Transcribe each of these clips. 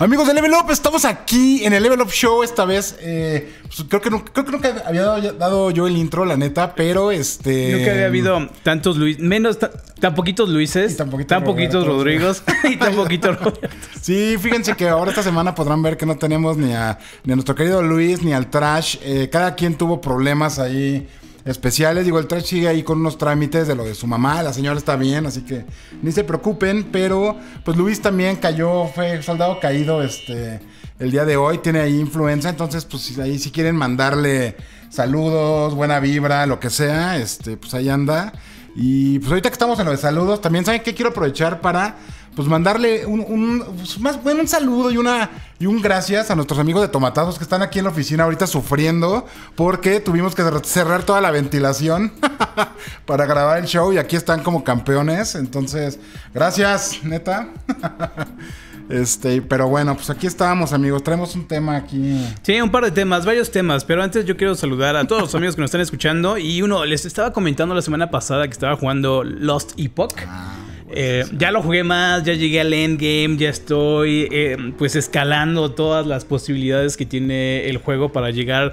Amigos de Level Up, estamos aquí en el Level Up Show esta vez. Eh, pues, creo, que nunca, había dado, yo el intro, la neta, pero este... Nunca había habido tantos Luis, menos tan poquitos Luises, tan, poquitos Rodrigos y tan poquitos Sí, fíjense que ahora esta semana podrán ver que no tenemos ni a, nuestro querido Luis ni al Trash. Eh, cada quien tuvo problemas ahí especiales. Digo, el trash sigue ahí con unos trámites de lo de su mamá, la señora está bien, así que ni se preocupen, pero pues Luis también cayó, fue soldado caído este el día de hoy, tiene ahí influenza, entonces pues ahí si quieren mandarle saludos, buena vibra, lo que sea, este pues ahí anda. Y pues ahorita que estamos en los saludos, también saben que quiero aprovechar para pues mandarle un, pues, más bueno, un saludo y una y un gracias a nuestros amigos de Tomatazos que están aquí en la oficina ahorita sufriendo porque tuvimos que cerrar toda la ventilación para grabar el show y aquí están como campeones, entonces, gracias, neta. Este, pero bueno, pues aquí estábamos, amigos. Traemos un tema aquí. Sí, un par de temas, varios temas. Pero antes yo quiero saludar a todos los amigos que nos están escuchando. Y uno, les estaba comentando la semana pasada que estaba jugando Lost Epoch. Ah, pues, eh, ya lo jugué más, ya llegué al endgame, ya estoy eh, pues escalando todas las posibilidades que tiene el juego para llegar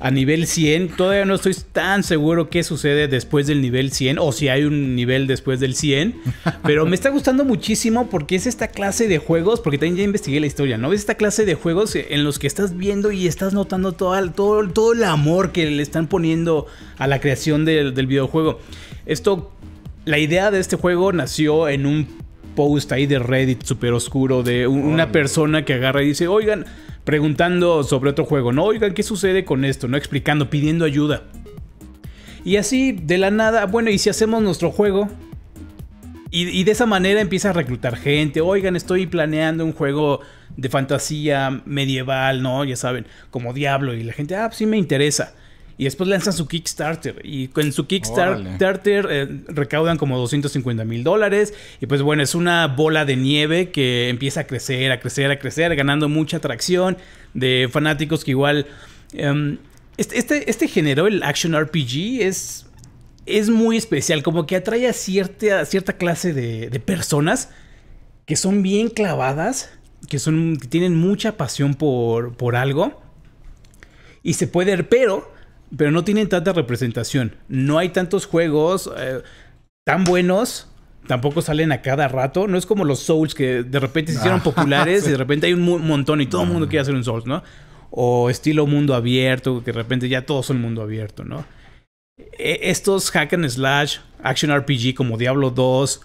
a nivel 100. Todavía no estoy tan seguro qué sucede después del nivel 100 o si hay un nivel después del 100. Pero me está gustando muchísimo porque es esta clase de juegos, porque también ya investigué la historia, ¿no? Es esta clase de juegos en los que estás viendo y estás notando todo, todo, todo el amor que le están poniendo a la creación del, del videojuego. Esto, la idea de este juego nació en un post ahí de Reddit súper oscuro de una persona que agarra y dice, oigan, preguntando sobre otro juego, ¿no? Oigan, ¿qué sucede con esto? ¿No? Explicando, pidiendo ayuda. Y así, de la nada, bueno, ¿y si hacemos nuestro juego? Y, de esa manera empieza a reclutar gente. Oigan, estoy planeando un juego de fantasía medieval, ¿no? Ya saben, como Diablo. Y la gente, ah, pues sí me interesa. Y después lanzan su Kickstarter. Y con su Kickstarter eh, recaudan como 250 mil dólares. Y pues bueno, es una bola de nieve que empieza a crecer, a crecer, a crecer, ganando mucha atracción de fanáticos que igual... Em, este, este, este, género, el Action RPG, es, es muy especial. Como que atrae a cierta, cierta clase de, personas que son bien clavadas, que, son, que tienen mucha pasión por, por algo. Y se puede, pero pero no tienen tanta representación. No hay tantos juegos eh, tan buenos. Tampoco salen a cada rato. No es como los Souls que de repente se hicieron ah, populares y de repente hay un montón y todo el mundo quiere hacer un Souls, ¿no? O estilo mundo abierto, que de repente ya todos son mundo abierto, ¿no? E, estos hack and slash, action RPG como Diablo 2,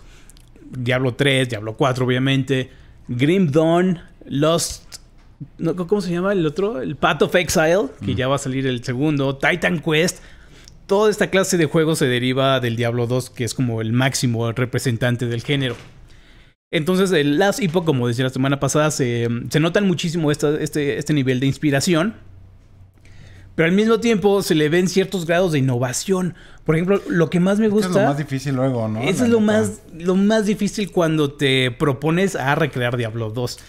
Diablo 3, Diablo 4, obviamente, Grim Dawn, Lost no, ¿Cómo se llama el otro? El Path of Exile, que ya va a salir el segundo. Titan Quest. Toda esta clase de juegos se deriva del Diablo 2, que es como el máximo representante del género. Entonces, el Last Epoch, como decía la semana pasada, se, notan muchísimo este, este, nivel de inspiración. Pero al mismo tiempo se le ven ciertos grados de innovación. Por ejemplo, lo que más me gusta. es lo más difícil luego, ¿no? Eso es lo más, lo más difícil cuando te propones a recrear Diablo 2.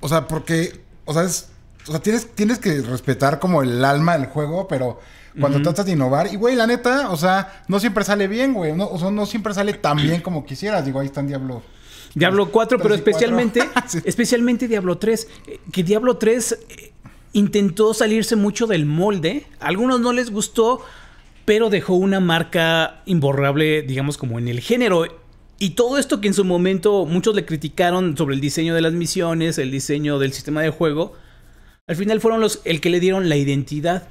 O sea, porque, o sea, o sea tienes, tienes que respetar como el alma del juego, pero cuando tratas de innovar. Y, güey, la neta, o sea, no siempre sale bien, güey. No, o sea, no siempre sale tan bien como quisieras. Digo, ahí están Diablo. Diablo 4, pero especialmente, especialmente Diablo 3. Eh, que Diablo 3 eh, intentó salirse mucho del molde. A algunos no les gustó, pero dejó una marca imborrable, digamos, como en el género. Y todo esto que en su momento muchos le criticaron sobre el diseño de las misiones, el diseño del sistema de juego, al final fueron los el que le dieron la identidad.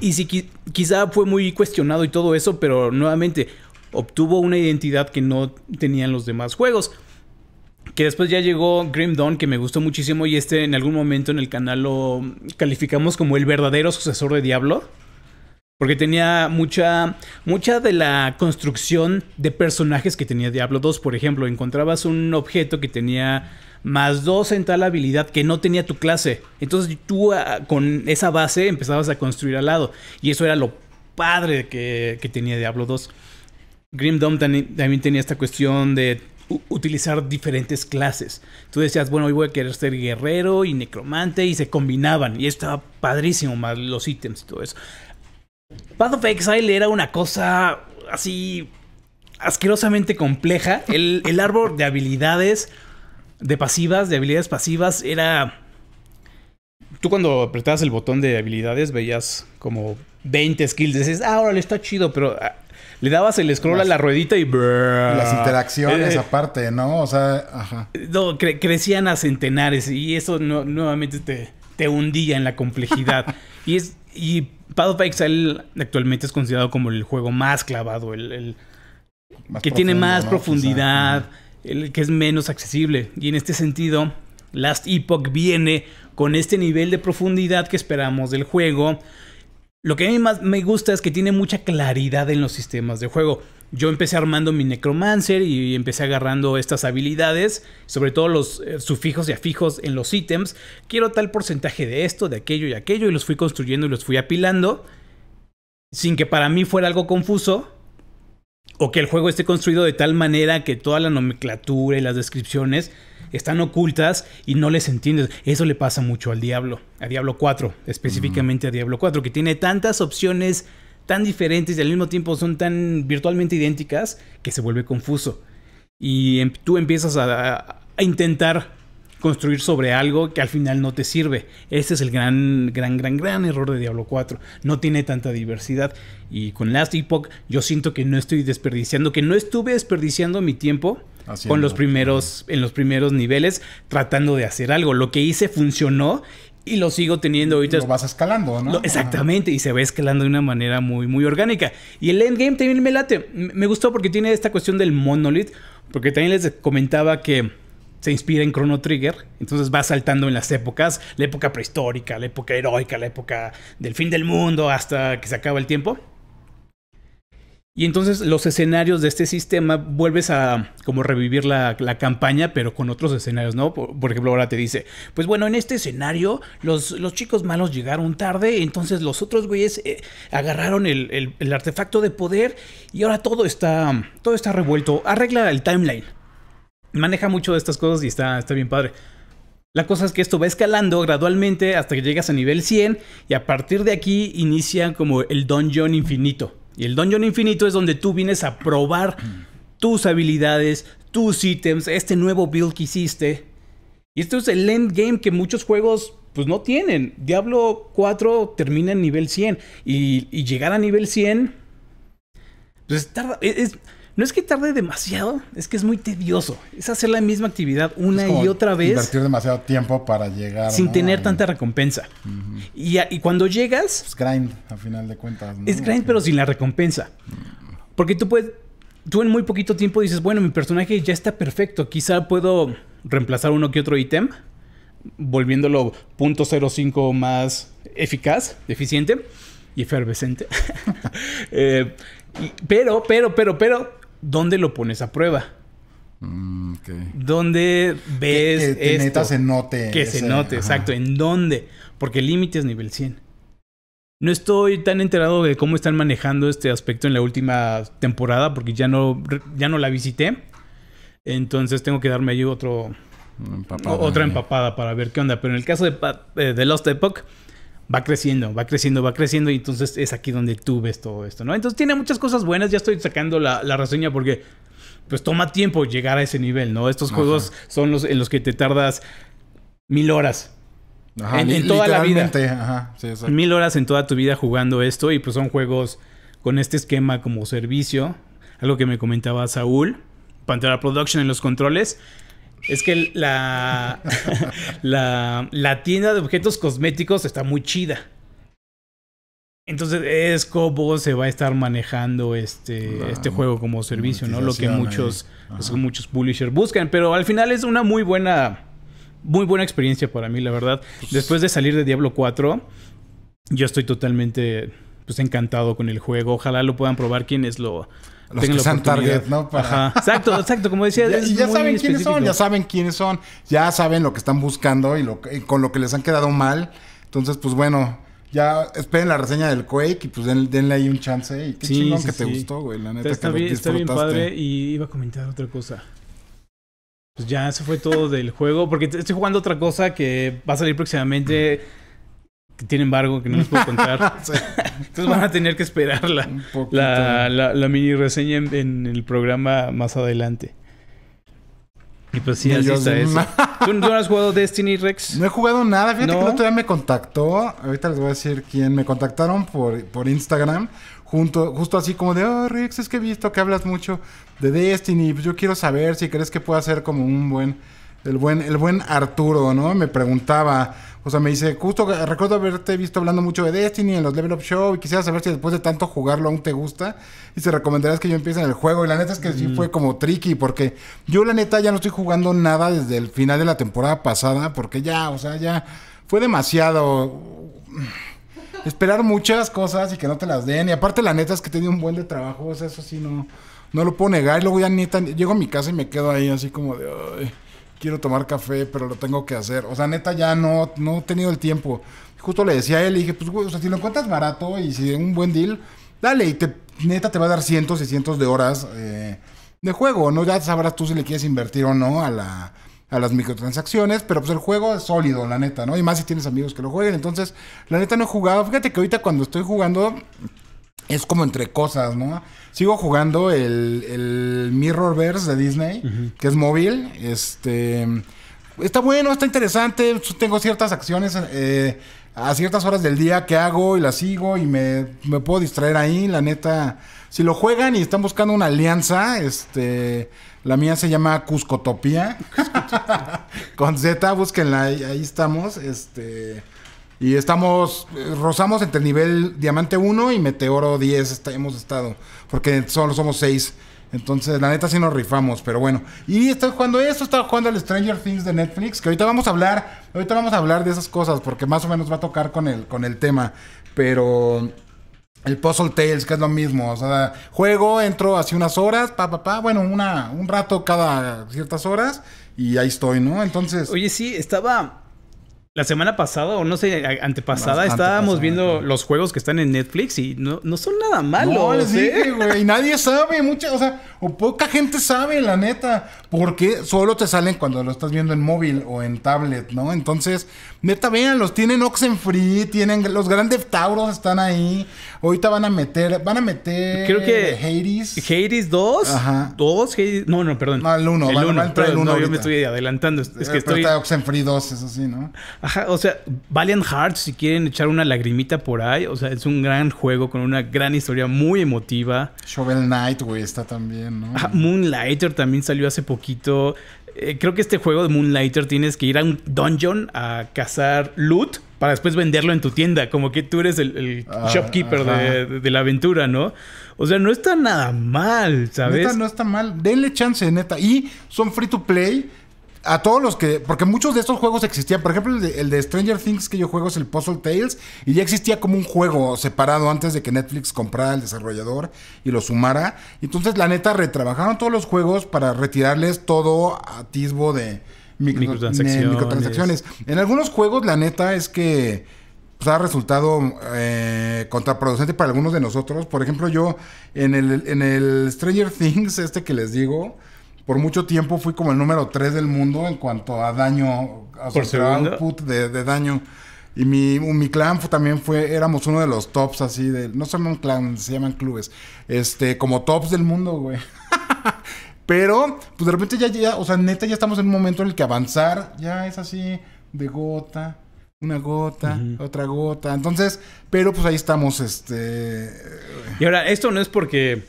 Y, si quizá fue muy cuestionado y todo eso, pero nuevamente obtuvo una identidad que no tenían los demás juegos. Que después ya llegó Grim Dawn, que me gustó muchísimo y este en algún momento en el canal lo calificamos como el verdadero sucesor de Diablo. Porque tenía mucha, mucha de la construcción de personajes que tenía Diablo 2. Por ejemplo, encontrabas un objeto que tenía más 2 en tal habilidad que no tenía tu clase. Entonces tú ah, con esa base empezabas a construir al lado. Y eso era lo padre que, tenía Diablo 2. Grim Dawn también tenía esta cuestión de utilizar diferentes clases. Tú decías, bueno, hoy voy a querer ser guerrero y necromante y se combinaban y estaba padrísimo más los ítems y todo eso. Path of Exile era una cosa así asquerosamente compleja. El, árbol de habilidades, de pasivas, de habilidades pasivas, era... Tú cuando apretabas el botón de habilidades veías como 20 skills. Dices, ah, le está chido, pero ah, le dabas el scroll a la ruedita y... Las interacciones eh. aparte, ¿no? O sea, ajá. No, crecían a centenares y eso nuevamente te, te hundía en la complejidad. y es... Y Path of Exile actualmente es considerado como el juego más clavado, el, que tiene más profundidad, el que es menos accesible. Y en este sentido, Last Epoch viene con este nivel de profundidad que esperamos del juego, lo que a mí más me gusta es que tiene mucha claridad en los sistemas de juego. Yo empecé armando mi Necromancer y empecé agarrando estas habilidades, sobre todo los eh, sufijos y afijos en los ítems. Quiero tal porcentaje de esto, de aquello y aquello, y los fui construyendo y los fui apilando, sin que para mí fuera algo confuso, o que el juego esté construido de tal manera que toda la nomenclatura y las descripciones están ocultas y no les entiendes. Eso le pasa mucho al Diablo, a Diablo 4, específicamente a Diablo 4, que tiene tantas opciones tan diferentes y al mismo tiempo son tan virtualmente idénticas que se vuelve confuso. Y em, tú empiezas a, a intentar construir sobre algo que al final no te sirve. Ese es el gran, gran, gran, gran error de Diablo 4. No tiene tanta diversidad. Y con Last Epoch yo siento que no estoy desperdiciando, que no estuve desperdiciando mi tiempo con los primeros, en los primeros niveles tratando de hacer algo. Lo que hice funcionó y lo sigo teniendo ahorita. Lo vas escalando, ¿no? exactamente, y se va escalando de una manera muy, muy orgánica. Y el endgame también me late. Me gustó porque tiene esta cuestión del monolith, porque también les comentaba que se inspira en Chrono Trigger, entonces va saltando en las épocas, la época prehistórica, la época heroica, la época del fin del mundo hasta que se acaba el tiempo. Y entonces los escenarios de este sistema vuelves a como revivir la, campaña, pero con otros escenarios, ¿no? Por, ejemplo, ahora te dice, pues bueno, en este escenario los, chicos malos llegaron tarde, entonces los otros güeyes eh, agarraron el, el, artefacto de poder y ahora todo está, todo está revuelto. Arregla el timeline maneja mucho de estas cosas y está, está bien padre. La cosa es que esto va escalando gradualmente hasta que llegas a nivel 100 y a partir de aquí inicia como el dungeon infinito. Y el dungeon infinito es donde tú vienes a probar mm. tus habilidades, tus ítems, este nuevo build que hiciste. Y esto es el endgame que muchos juegos pues no tienen. Diablo 4 termina en nivel 100 y, llegar a nivel 100 pues tarda, no es que tarde demasiado, es que es muy tedioso. Es hacer la misma actividad una y otra vez. Invertir demasiado tiempo para llegar. Sin tener tanta recompensa. y, cuando llegas. Es pues grind, al final de cuentas. Es grind, pero sin la recompensa. Porque tú puedes. Tú en muy poquito tiempo dices, bueno, mi personaje ya está perfecto. Quizá puedo reemplazar uno que otro ítem. Volviéndolo .05 más eficaz, eficiente y efervescente. Eh, pero, pero, pero, pero, ¿dónde lo pones a prueba? Mm, ¿Dónde ves que, que, esto? se note. Que se note, exacto. ¿En dónde? Porque el límite es nivel 100. No estoy tan enterado de cómo están manejando este aspecto en la última temporada porque ya no, ya no la visité. Entonces tengo que darme ahí otro, otra empapada para ver qué onda. Pero en el caso de, eh, de Lost Epoch, va creciendo, va creciendo, va creciendo y entonces es aquí donde tú ves todo esto, ¿no? Entonces tiene muchas cosas buenas, ya estoy sacando la, reseña porque pues toma tiempo llegar a ese nivel, ¿no? Estos juegos son los en los que te tardas mil horas. en, toda la vida. Ajá, sí, mil horas en toda tu vida jugando esto y pues son juegos con este esquema como servicio, algo que me comentaba Saúl, Pantera Production en los controles es que la, la, tienda de objetos cosméticos está muy chida. Entonces es como se va a estar manejando este, este juego como servicio, ¿no? Lo que muchos, los muchos publishers buscan. Pero al final es una muy buena, muy buena experiencia para mí, la verdad. Pues Después de salir de Diablo 4, yo estoy totalmente pues, encantado con el juego. Ojalá lo puedan probar quienes lo, los que sean target, ¿no? Exacto, exacto. Como decía, ya, ya saben quiénes son, ya saben quiénes son, ya saben lo que están buscando y, lo, con lo que les han quedado mal. Entonces, pues bueno, ya esperen la reseña del Quake y pues denle ahí un chance. qué sí, chingón que te gustó, güey. La neta está que bien, disfrutaste. Está bien padre y iba a comentar otra cosa. Pues ya, eso fue todo del juego. Porque estoy jugando otra cosa que va a salir próximamente que tiene embargo, que no les puedo contar. Entonces van a tener que esperar la, la, mini reseña en, el programa más adelante. Y pues sí, así está eso. ¿Tú no has jugado Destiny Rex? No he jugado nada. Fíjate que el todavía me contactó. Ahorita les voy a decir quién me contactaron por, por Instagram. Junto, justo así como de, oh, Rex, es que he visto que hablas mucho de Destiny. Pues yo quiero saber si crees que pueda ser como un buen. El buen, el buen Arturo, ¿no? Me preguntaba, o sea, me dice, justo recuerdo haberte visto hablando mucho de Destiny en los Level Up Show y quisiera saber si después de tanto jugarlo aún te gusta y si recomendarías que yo empiece en el juego. Y la neta es que sí fue como tricky porque yo la neta ya no estoy jugando nada desde el final de la temporada pasada porque ya, o sea, ya fue demasiado mm, esperar muchas cosas y que no te las den. Y aparte la neta es que tenía un buen de trabajo, o sea, eso sí no, no lo puedo negar. Y luego ya neta, llego a mi casa y me quedo ahí así como de quiero tomar café, pero lo tengo que hacer. O sea, neta, ya no, no he tenido el tiempo. Justo le decía a él, y dije, pues, güey, o sea, si lo encuentras barato y si es un buen deal, dale, y te, neta te va a dar cientos y cientos de horas eh, de juego, ¿no? Ya sabrás tú si le quieres invertir o no a la a las microtransacciones, pero pues el juego es sólido, la neta, ¿no? Y más si tienes amigos que lo jueguen. Entonces, la neta no he jugado. Fíjate que ahorita cuando estoy jugando, es como entre cosas, ¿no? Sigo jugando el, Mirrorverse de Disney, que es móvil. Este. Está bueno, está interesante. Tengo ciertas acciones eh, a ciertas horas del día que hago y las sigo y me, puedo distraer ahí. La neta, si lo juegan y están buscando una alianza, este, la mía se llama Cuscotopía. Con Z, búsquenla, ahí, ahí estamos. Este. Y estamos, eh, rozamos entre el nivel diamante 1 y meteoro 10 hemos estado, porque solo somos 6. Entonces, la neta sí nos rifamos, pero bueno. Y estoy jugando esto, estaba jugando el Stranger Things de Netflix, que ahorita vamos a hablar, ahorita vamos a hablar de esas cosas, porque más o menos va a tocar con el, con el tema. Pero el Puzzle Tales, que es lo mismo. O sea, juego, entro así unas horas, pa, pa, pa, bueno, una, un rato cada ciertas horas, y ahí estoy, ¿no? Entonces. Oye, sí, estaba la semana pasada, o no sé, antepasada, estábamos viendo los juegos que están en Netflix y no, no son nada malos. No, les ¿eh? güey. ¿eh? Nadie sabe, mucha, o sea, o poca gente sabe, la neta. Porque solo te salen cuando lo estás viendo en móvil o en tablet, ¿no? Entonces, neta, véanlos. Tienen Oxenfree, tienen los grandes Tauros están ahí. Ahorita van a meter, van a meter. Creo que. Hades. Hades 2. Ajá. 2, Hades. No, no, perdón. No, el 1. El 1. No, yo me estoy adelantando. Es eh, que Pero estoy. Está Oxenfree 2, eso sí, ¿no? o sea, Valiant Hearts, si quieren echar una lagrimita por ahí, o sea, es un gran juego con una gran historia muy emotiva. Shovel Knight, güey, está también, ¿no? Moonlighter también salió hace poquito. Eh, creo que este juego de Moonlighter tienes que ir a un dungeon a cazar loot para después venderlo en tu tienda, como que tú eres el, ah, shopkeeper de, la aventura, ¿no? O sea, no está nada mal, ¿sabes? Neta, no está mal. Denle chance, neta. Y son free to play a todos los que. Porque muchos de estos juegos existían. Por ejemplo, el de, Stranger Things que yo juego es el Puzzle Tales. Y ya existía como un juego separado antes de que Netflix comprara el desarrollador y lo sumara. Entonces, la neta, retrabajaron todos los juegos para retirarles todo atisbo de micro, microtransacciones. En algunos juegos, la neta es que. Pues, ha resultado eh, contraproducente para algunos de nosotros. Por ejemplo, yo en el, en el Stranger Things, este que les digo, por mucho tiempo fui como el número 3 del mundo en cuanto a daño, a por output de, daño. Y mi, clan también fue, éramos uno de los tops así de, no se llaman clan, se llaman clubes, este, como tops del mundo, güey. Pero, pues de repente ya, ya, o sea, neta, ya estamos en un momento en el que avanzar ya es así de gota, una gota, otra gota. Entonces, pero pues ahí estamos, este... Y ahora, esto no es porque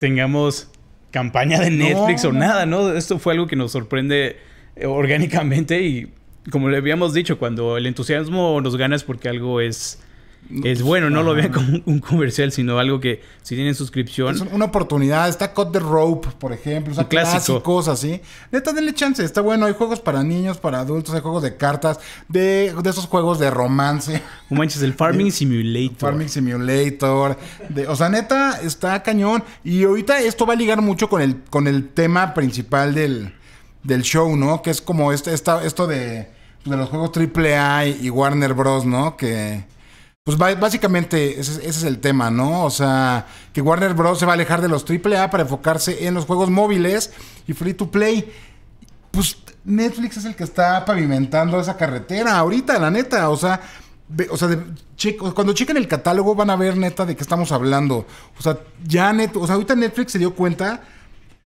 tengamos campaña de Netflix o nada, ¿no? Esto fue algo que nos sorprende eh, orgánicamente y como le habíamos dicho, cuando el entusiasmo nos gana es porque algo es es bueno, no lo vean como un comercial, sino algo que si tienen suscripción. Es una oportunidad. Está Cut the Rope, por ejemplo. O sea, clásico. clásicos así. Neta, denle chance. Está bueno. Hay juegos para niños, para adultos. Hay juegos de cartas. De, esos juegos de romance. No manches, el Farming Simulator. Farming Simulator. De, o sea, neta, está cañón. Y ahorita esto va a ligar mucho con el, con el tema principal del, del show, ¿no? Que es como este, esto de, de los juegos AAA y Warner Bros., ¿no? Que pues básicamente ese, es el tema, ¿no? O sea, que Warner Bros. se va a alejar de los AAA para enfocarse en los juegos móviles y free to play. Pues Netflix es el que está pavimentando esa carretera ahorita, la neta. O sea, o sea cuando chequen el catálogo van a ver neta de qué estamos hablando. O sea, ya o sea, ahorita Netflix se dio cuenta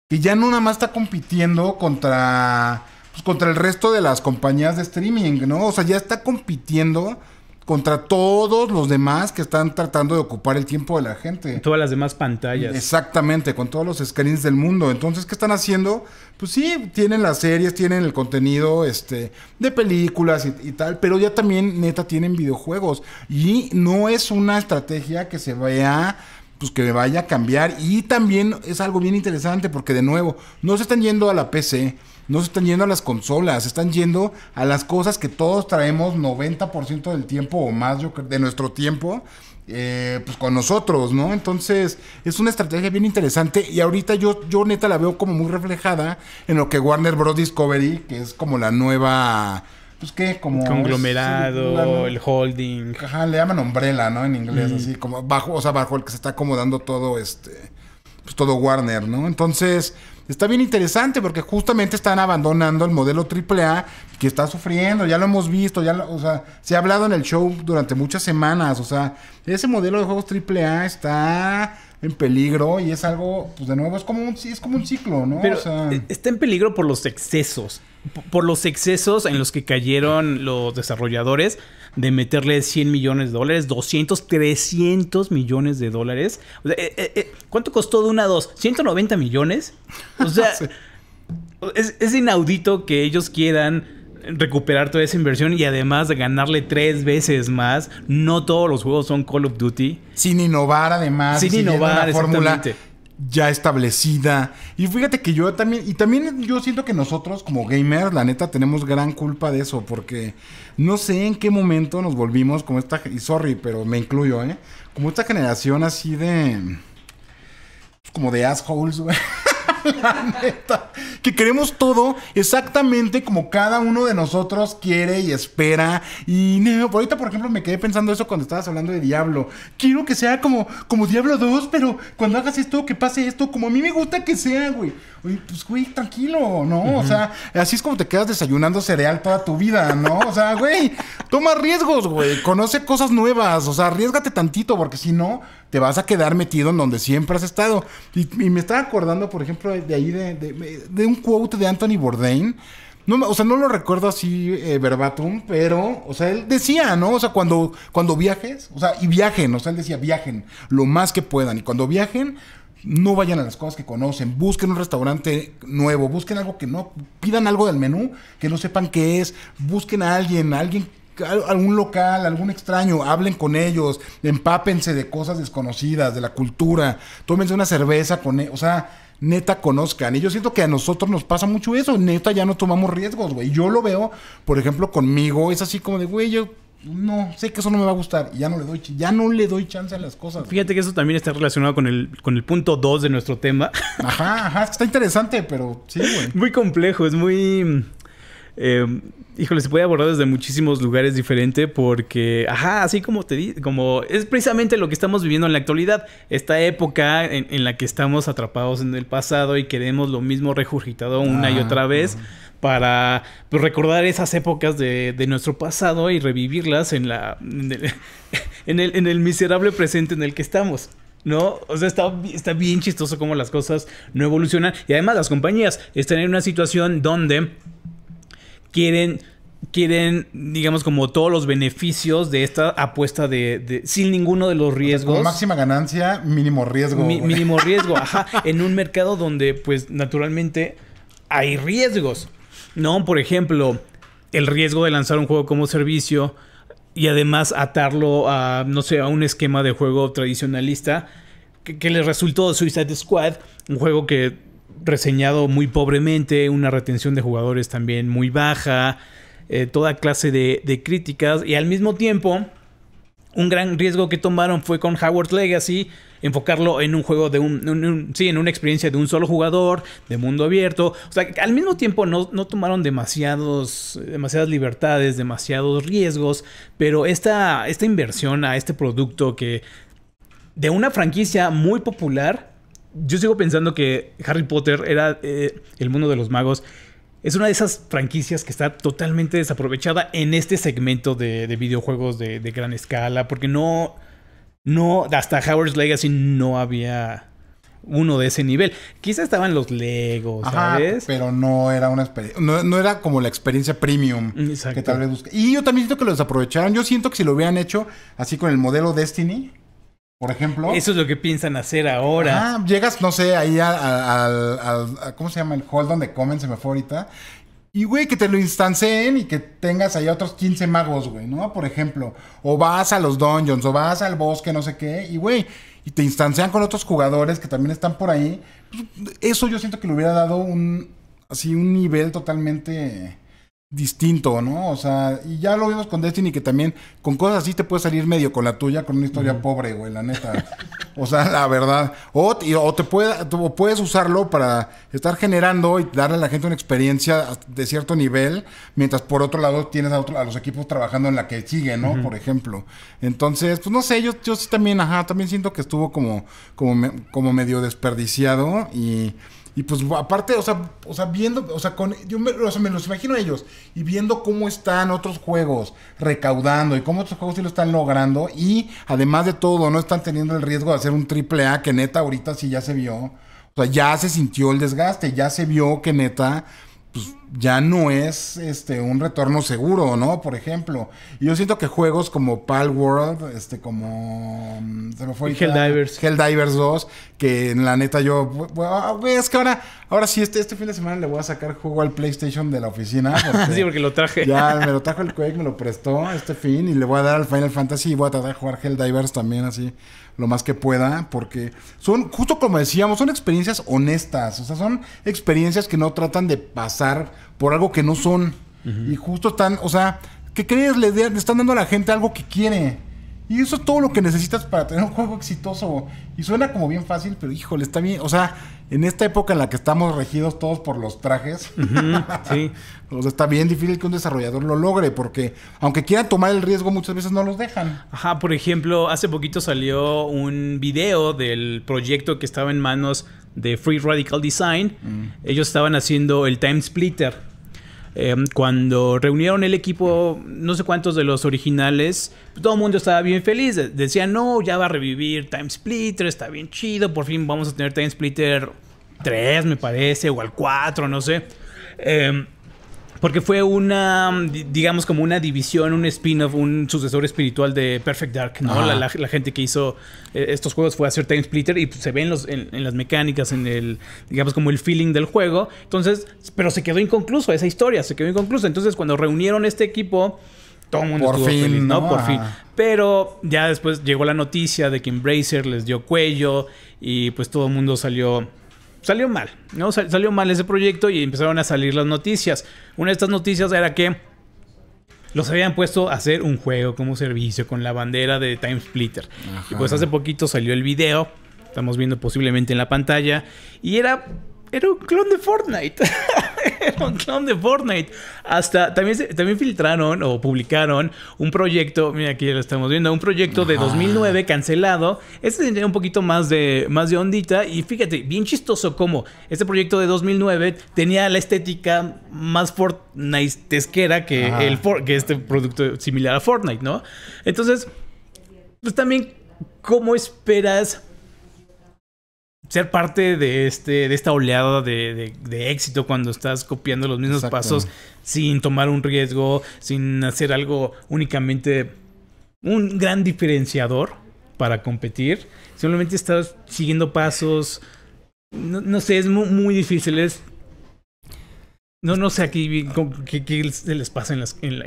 que ya no nada más está compitiendo contra, pues, contra el resto de las compañías de streaming, ¿no? O sea, ya está compitiendo contra todos los demás que están tratando de ocupar el tiempo de la gente. Todas las demás pantallas. Exactamente, con todos los screens del mundo. Entonces, ¿qué están haciendo? Pues sí, tienen las series, tienen el contenido este, de películas y, y tal, pero ya también, neta, tienen videojuegos. Y no es una estrategia que se vaya pues que vaya a cambiar y también es algo bien interesante porque de nuevo no se están yendo a la PC, no se están yendo a las consolas, se están yendo a las cosas que todos traemos 90% del tiempo o más yo de nuestro tiempo. Eh, pues con nosotros, ¿no? Entonces, es una estrategia bien interesante y ahorita yo, yo neta la veo como muy reflejada en lo que Warner Bros. Discovery, que es como la nueva pues qué, como conglomerado, el holding. Ajá, le llaman umbrella, ¿no? En inglés, mm. así como bajo, o sea, bajo el que se está acomodando todo este pues todo Warner, ¿no? Entonces, Está bien interesante porque justamente están abandonando el modelo AAA que está sufriendo, ya lo hemos visto, ya o sea, se ha hablado en el show durante muchas semanas, o sea, ese modelo de juegos AAA está en peligro y es algo, pues de nuevo, es como un, es como un ciclo, ¿no? Eh, está en peligro por los excesos, por los excesos en los que cayeron los desarrolladores de meterle 100 millones de dólares, 200, 300 millones de dólares. Eh, eh, eh, ¿Cuánto costó de una a dos? ¿190 millones? O sea, es, inaudito que ellos quieran recuperar toda esa inversión y además ganarle tres veces más. No todos los juegos son Call of Duty. Sin innovar, además. Sin innovar, la fórmula ya establecida. Y fíjate que yo también, y también yo siento que nosotros como gamers, la neta, tenemos gran culpa de eso, porque no sé en qué momento nos volvimos como esta, y sorry, pero me incluyo, ¿eh? Como esta generación así de... Pues, como de assholes, güey. la neta. Que queremos todo exactamente como cada uno de nosotros quiere y espera. Y no, ahorita, por ejemplo, me quedé pensando eso cuando estabas hablando de Diablo. Quiero que sea como, como Diablo 2, pero cuando hagas esto, que pase esto, como a mí me gusta que sea, güey. Oye, pues, güey, tranquilo, ¿no? O sea, así es como te quedas desayunando cereal toda tu vida, ¿no? O sea, güey, toma riesgos, güey. Conoce cosas nuevas. O sea, arriesgate tantito, porque si no, te vas a quedar metido en donde siempre has estado. Y, y me estaba acordando, por ejemplo, de ahí, de, un quote de Anthony Bourdain. No, o sea, no lo recuerdo así eh, verbatim, pero, o sea, él decía, ¿no? O sea, cuando, cuando viajes, o sea, y viajen, o sea, él decía, viajen lo más que puedan. Y cuando viajen, no vayan a las cosas que conocen, busquen un restaurante nuevo, busquen algo que no, pidan algo del menú que no sepan qué es, busquen a alguien, alguien algún local, algún extraño, hablen con ellos, empápense de cosas desconocidas, de la cultura, tómense una cerveza con ellos, o sea, neta conozcan. Y yo siento que a nosotros nos pasa mucho eso. Neta, ya no tomamos riesgos, güey. Yo lo veo, por ejemplo, conmigo, es así como de, güey, yo no, sé que eso no me va a gustar. Y ya no le doy, ya no le doy chance a las cosas. Fíjate que eso también está relacionado con el, con el punto 2 de nuestro tema. Ajá, ajá, está interesante, pero sí, güey. Muy complejo, es muy. Em, híjole, se puede abordar desde muchísimos lugares diferentes porque, ajá, así como te di, como es precisamente lo que estamos viviendo en la actualidad, esta época en, la que estamos atrapados en el pasado y queremos lo mismo regurgitado una y ah, otra vez para pues, recordar esas épocas de, nuestro pasado y revivirlas en, la, en el, en, el, miserable presente en el que estamos. ¿No? O sea, está, está bien chistoso cómo las cosas no evolucionan. Y además las compañías están en una situación donde quieren quieren, digamos, como todos los beneficios de esta apuesta de, sin ninguno de los riesgos. máxima ganancia, mínimo riesgo. mínimo riesgo, ajá. En un mercado donde, pues, naturalmente hay riesgos, ¿no? Por ejemplo, el riesgo de lanzar un juego como servicio y además atarlo a, no sé, a un esquema de juego tradicionalista que, que les resultó Suicide Squad, un juego que reseñado muy pobremente, una retención de jugadores también muy baja, eh, toda clase de, críticas y al mismo tiempo un gran riesgo que tomaron fue con Howard Legacy enfocarlo en un juego de un, sí, en una experiencia de un solo jugador, de mundo abierto. O sea, al mismo tiempo no, tomaron demasiados, demasiadas libertades, demasiados riesgos, pero esta, esta inversión a este producto que de una franquicia muy popular yo sigo pensando que Harry Potter era eh, el mundo de los magos. Es una de esas franquicias que está totalmente desaprovechada en este segmento de, videojuegos de, gran escala, porque no, no, hasta Howard's Legacy no había uno de ese nivel. Quizá estaban los Legos, ¿sabes? Pero no era una no, era como la experiencia premium que tal vez Y yo también siento que lo aprovecharon Yo siento que si lo hubieran hecho así con el modelo Destiny, por ejemplo. Eso es lo que piensan hacer ahora. Ah, llegas, no sé, ahí al, ¿Cómo se llama? El hall donde comen, se me fue ahorita. Y, güey, que te lo instanceen y que tengas ahí otros 15 magos, güey, ¿no? Por ejemplo. O vas a los dungeons, o vas al bosque, no sé qué. Y, güey, y te instancian con otros jugadores que también están por ahí. Pues, eso yo siento que le hubiera dado un. Así, un nivel totalmente distinto, ¿no? O sea, y ya lo vimos con Destiny que también con cosas así te puede salir medio con la tuya, con una historia pobre, güey, la neta. o sea, la verdad. O, te puedes usarlo para estar generando y darle a la gente una experiencia de cierto nivel, mientras por otro lado tienes a, los equipos trabajando en la que sigue, ¿no? Por ejemplo. Entonces, pues no sé, yo, yo sí también, ajá, también siento que estuvo como, como, como medio desperdiciado y... Y pues aparte, o sea, o sea viendo, o sea, con, yo me, me los imagino a ellos y viendo cómo están otros juegos recaudando y cómo otros juegos sí lo están logrando y además de todo, no están teniendo el riesgo de hacer un triple A que neta ahorita sí ya se vio, o sea, ya se sintió el desgaste, ya se vio que neta, pues ya no es este, un retorno seguro, ¿no? Por ejemplo, yo siento que juegos como Pal World, este, como... Mm, se me fue Helldivers. Helldivers 2, que en la neta yo... Ah, es que ahora, ahora sí, este, este fin de semana le voy a sacar juego al PlayStation de la oficina. sí, porque lo traje. Ya, me lo trajo el Quake, me lo prestó este fin y le voy a dar al Final Fantasy y voy a tratar de jugar Hell Divers... también así lo más que pueda, porque son, justo como decíamos, son experiencias honestas, o sea, son experiencias que no tratan de pasar por algo que no son. Y justo están, o sea, ¿qué crees? Le, están dando a la gente algo que quiere. Y eso es todo lo que necesitas para tener un juego exitoso. Y suena como bien fácil, pero híjole, está bien. O sea, en esta época en la que estamos regidos todos por los trajes, sí. está bien difícil que un desarrollador lo logre, porque aunque quieran tomar el riesgo, muchas veces no los dejan. Ajá, por ejemplo, hace poquito salió un video del proyecto que estaba en manos de Free Radical Design. Ellos estaban haciendo el Time Splitter. Em, cuando reunieron el equipo, no sé cuántos de los originales, todo el mundo estaba bien feliz. Decían, no, ya va a revivir Time Splitter, está bien chido, por fin vamos a tener Time Splitter 3, me parece, o al 4, no sé. Eh, porque fue una, digamos, como una división, un spin-off, un sucesor espiritual de Perfect Dark, ¿no? La, gente que hizo eh, estos juegos fue hacer Time Splitter y se ven los, en, las mecánicas, en el, digamos, como el feeling del juego. Entonces, pero se quedó inconcluso esa historia, se quedó inconcluso. Entonces, cuando reunieron este equipo todo el mundo estuvo feliz, ¿no? Por fin. Pero ya después llegó la noticia de que Embracer les dio cuello y pues todo el mundo salió salió mal, ¿no? salió mal ese proyecto y empezaron a salir las noticias. Una de estas noticias era que los habían puesto a hacer un juego como servicio con la bandera de Time Splitter. Y pues hace poquito salió el video, estamos viendo posiblemente en la pantalla, y era era un clon de Fortnite. era un clon de Fortnite. Hasta también, también filtraron o publicaron un proyecto, mira aquí lo estamos viendo, un proyecto de 2009 cancelado. Este tenía un poquito más de, más de ondita y fíjate, bien chistoso como este proyecto de 2009 tenía la estética más Fortnite tesquera que, que este producto similar a Fortnite, ¿no? Entonces, pues también, ¿cómo esperas? ser parte de, este, de esta oleada de, éxito cuando estás copiando los mismos pasos sin tomar un riesgo, sin hacer algo únicamente un gran diferenciador para competir. Simplemente estás siguiendo pasos. No, sé, es muy, muy difícil. Es no, no sé aquí qué, les pasa en,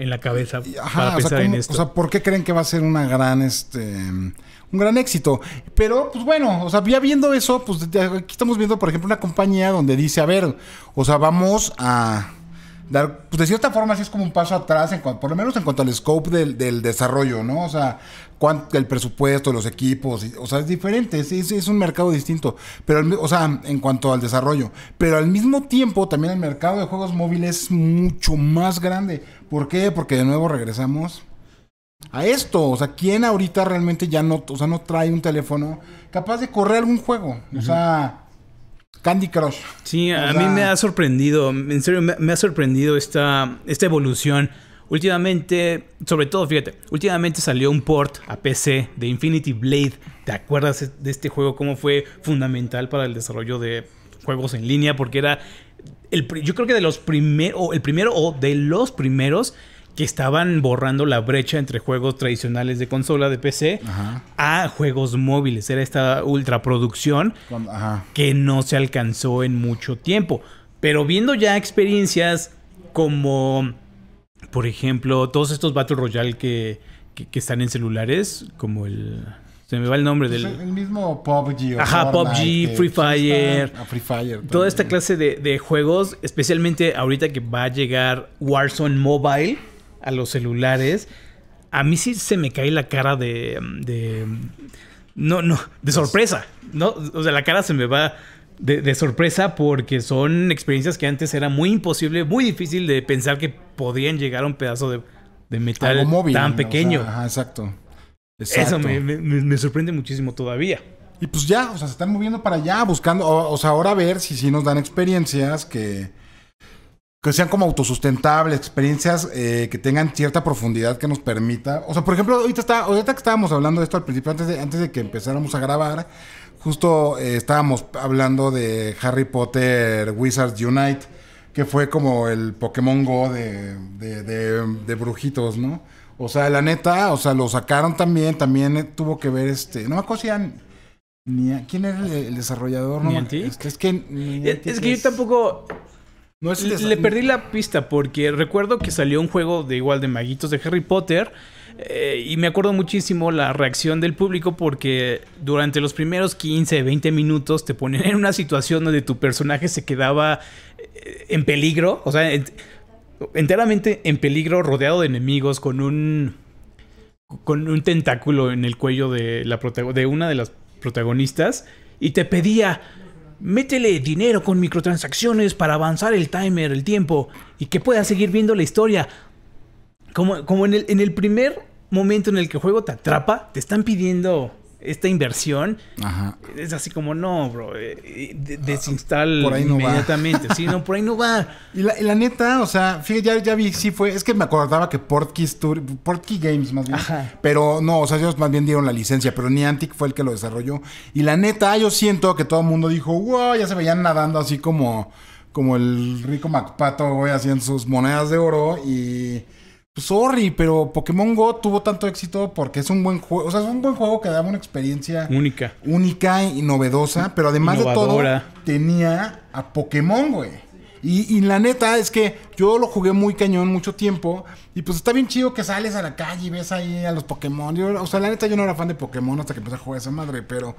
la, cabeza Ajá, para pensar en esto. O sea, ¿por qué creen que va a ser una gran, este, un gran éxito? Pero, pues bueno, o sea, ya viendo eso, pues aquí estamos viendo, por ejemplo, una compañía donde dice, a ver, o sea, vamos a pues de cierta forma sí es como un paso atrás, en por lo menos en cuanto al scope del, desarrollo, ¿no? O sea, el presupuesto, los equipos, o sea, es diferente, es, es, un mercado distinto, pero, o sea, en cuanto al desarrollo, pero al mismo tiempo también el mercado de juegos móviles es mucho más grande. ¿Por qué? Porque de nuevo regresamos a esto. O sea, ¿quién ahorita realmente ya no, o sea, no trae un teléfono capaz de correr algún juego? O sea, Candy Crush. Sí, a mí me ha sorprendido, en serio, me, ha sorprendido esta, esta evolución. Últimamente, sobre todo, fíjate, últimamente salió un port a PC de Infinity Blade. ¿Te acuerdas de este juego? ¿Cómo fue fundamental para el desarrollo de juegos en línea? Porque era, el, yo creo que de los primeros, el primero o de los primeros que estaban borrando la brecha entre juegos tradicionales de consola de PC a juegos móviles. Era esta ultraproducción que no se alcanzó en mucho tiempo. Pero viendo ya experiencias como, por ejemplo, todos estos Battle Royale que, que, están en celulares, como el... Se me va el nombre pues del. El mismo PUBG. Ajá, PUBG, Free Fire. Free Fire. Toda esta clase de, juegos, especialmente ahorita que va a llegar Warzone Mobile a los celulares, a mí sí se me cae la cara de. no, no, de sorpresa. ¿no? O sea, la cara se me va de, sorpresa porque son experiencias que antes era muy imposible, muy difícil de pensar que podían llegar a un pedazo de, metal tan pequeño. exacto. Eso me, sorprende muchísimo todavía. Y pues ya, o sea, se están moviendo para allá, buscando, o, sea, ahora a ver si sí si nos dan experiencias que que sean como autosustentables, experiencias eh, que tengan cierta profundidad que nos permita. O sea, por ejemplo, ahorita, está, ahorita que estábamos hablando de esto al principio, antes de, antes de que empezáramos a grabar, justo eh, estábamos hablando de Harry Potter Wizards Unite, que fue como el Pokémon Go de, de, brujitos, ¿no? O sea, la neta, o sea, lo sacaron también, también tuvo que ver este, no me acuerdo si eran ¿Quién era el, desarrollador? No, es que. es que yo tampoco. Le perdí la pista porque recuerdo que salió un juego de igual de maguitos de Harry Potter. Eh, y me acuerdo muchísimo la reacción del público porque durante los primeros 15, 20 minutos te ponían en una situación donde tu personaje se quedaba eh, en peligro, o sea, enteramente en peligro, rodeado de enemigos, con un, con un tentáculo en el cuello de, la de una de las protagonistas y te pedía, Métele dinero con microtransacciones para avanzar el timer, el tiempo, y que pueda seguir viendo la historia. Como, como en, el, en el primer momento en el que el juego te atrapa, te están pidiendo esta inversión, es así como, no, bro, eh, inmediatamente. sí, no, por ahí no va. Y la, neta, o sea, fíjate, ya, vi, sí fue, es que me acordaba que Portkey, Portkey Games más bien, pero no, o sea, ellos más bien dieron la licencia, pero Niantic fue el que lo desarrolló. Y la neta, yo siento que todo el mundo dijo, wow, ya se veían nadando así como, como el rico MacPato, güey, haciendo sus monedas de oro y... Pues, sorry, pero Pokémon Go tuvo tanto éxito porque es un buen juego. O sea, es un buen juego que daba una experiencia única. Única y novedosa. Pero además de todo, tenía a Pokémon, güey. Y, la neta es que yo lo jugué muy cañón mucho tiempo. Y pues está bien chido que sales a la calle y ves ahí a los Pokémon. o sea, la neta yo no era fan de Pokémon hasta que empecé a jugar esa madre, pero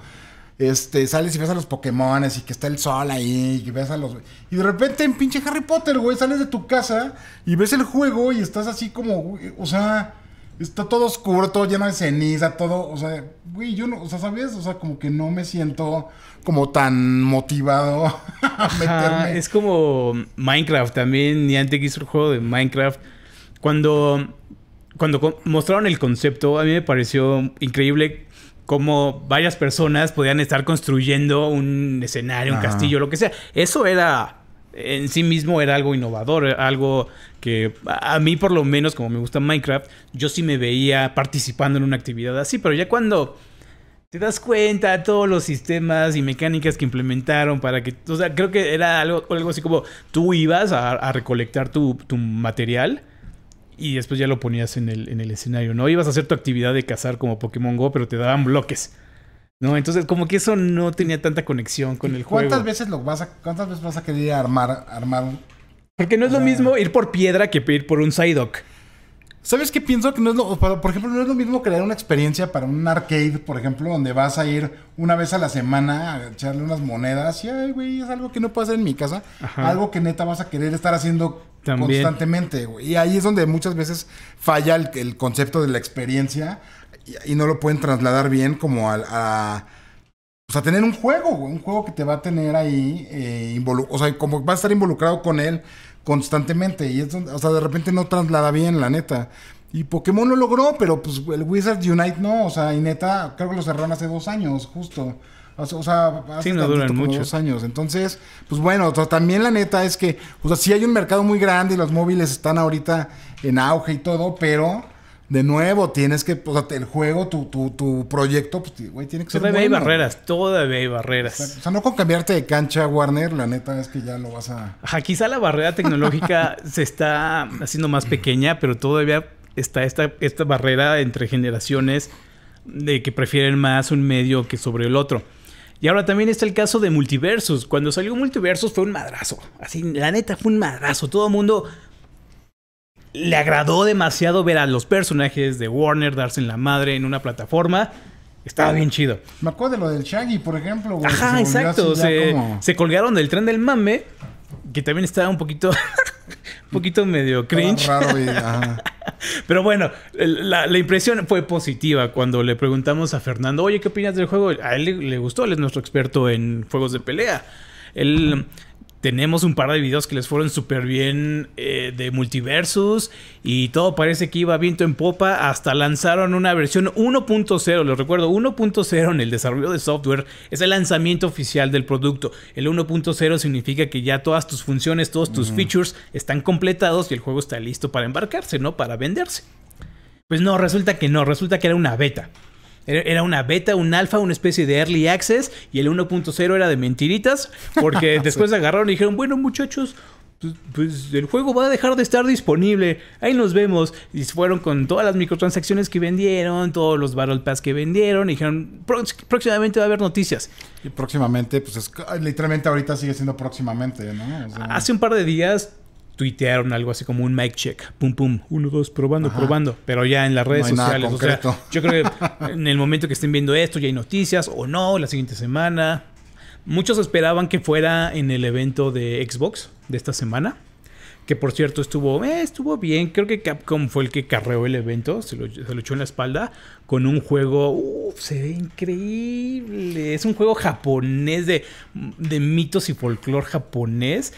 este, sales y ves a los Pokémon, y que está el sol ahí y ves a los... Y de repente en pinche Harry Potter, güey, sales de tu casa y ves el juego y estás así como, o sea, está todo oscuro, todo lleno de ceniza, todo, o sea, güey, yo no, o sea, ¿sabes? O sea, como que no me siento como tan motivado a meterme. es como Minecraft también, que hizo el juego de Minecraft. Cuando, cuando mostraron el concepto, a mí me pareció increíble como varias personas podían estar construyendo un escenario, un castillo, lo que sea. Eso era en sí mismo era algo innovador, algo que a mí por lo menos como me gusta Minecraft, yo sí me veía participando en una actividad así, pero ya cuando te das cuenta de todos los sistemas y mecánicas que implementaron para que, o sea, creo que era algo, algo así como tú ibas a, a recolectar tu, tu material y después ya lo ponías en el, en el escenario, ¿no? Ibas a hacer tu actividad de cazar como Pokémon Go, pero te daban bloques. ¿No? Entonces, como que eso no tenía tanta conexión con el juego. ¿Cuántas veces lo vas a, cuántas veces vas a querer armar, armar? Porque no es lo mismo ir por piedra que ir por un Psyduck. ¿Sabes qué pienso? Que no es lo, por ejemplo, no es lo mismo crear una experiencia para un arcade, por ejemplo, donde vas a ir una vez a la semana a echarle unas monedas y, ay, güey, es algo que no puedo hacer en mi casa. Algo que neta vas a querer estar haciendo constantemente, Y ahí es donde muchas veces falla el, concepto de la experiencia y, no lo pueden trasladar bien como a, a o sea, tener un juego, Un juego que te va a tener ahí, eh, o sea, como va a estar involucrado con él constantemente. Y eso, o sea, de repente no traslada bien, la neta. Y Pokémon lo logró, pero pues el Wizards Unite no. O sea, y neta, creo que lo cerraron hace dos años, justo. O sea, hace sí, no duran dos años. Entonces, pues bueno, también la neta es que, o sea, sí hay un mercado muy grande y los móviles están ahorita en auge y todo, pero de nuevo, tienes que, sea, el juego, tu, tu, tu proyecto, pues, güey, tiene que pues ser. Todavía hay barreras, todavía hay barreras. O sea, no con cambiarte de cancha, Warner, la neta es que ya lo vas a. Ajá, quizá la barrera tecnológica se está haciendo más pequeña, pero todavía está esta, esta barrera entre generaciones de que prefieren más un medio que sobre el otro. Y ahora también está el caso de Multiversus. Cuando salió Multiversus fue un madrazo. Así, la neta fue un madrazo. Todo el mundo le agradó demasiado ver a los personajes de Warner darse en la madre en una plataforma. Estaba bien chido. Me acuerdo de lo del Shaggy, por ejemplo. Ajá, exacto. Se, colgaron del tren del mame, que también estaba un poquito, un poquito medio cringe. Pero bueno, la, impresión fue positiva cuando le preguntamos a Fernando, oye, ¿qué opinas del juego? A él le, le gustó, él es nuestro experto en juegos de pelea. Él tenemos un par de videos que les fueron súper bien eh, de multiversos y todo parece que iba viento en popa. Hasta lanzaron una versión 1.0, les recuerdo, 1.0 en el desarrollo de software es el lanzamiento oficial del producto. El 1.0 significa que ya todas tus funciones, todos tus features están completados y el juego está listo para embarcarse, ¿no? Para venderse. Pues no, resulta que no, resulta que era una beta. Era una beta, un alfa, una especie de early access y el 1.0 era de mentiritas porque después agarraron y dijeron, bueno muchachos, pues, pues, el juego va a dejar de estar disponible. Ahí nos vemos. Y fueron con todas las microtransacciones que vendieron, todos los Battle Pass que vendieron. Y dijeron, próximamente va a haber noticias. Y próximamente, pues literalmente ahorita sigue siendo próximamente, ¿no? Hace un par de días tuitearon algo así como un mic check, pum, pum, uno, dos, probando, probando, pero ya en las redes sociales. O yo creo que en el momento que estén viendo esto ya hay noticias o no, la siguiente semana. Muchos esperaban que fuera en el evento de Xbox de esta semana. Que por cierto estuvo, eh, estuvo bien. Creo que Capcom fue el que carreó el evento. Se lo, echó en la espalda. Con un juego. se ve increíble. Es un juego japonés de, de mitos y folclore japonés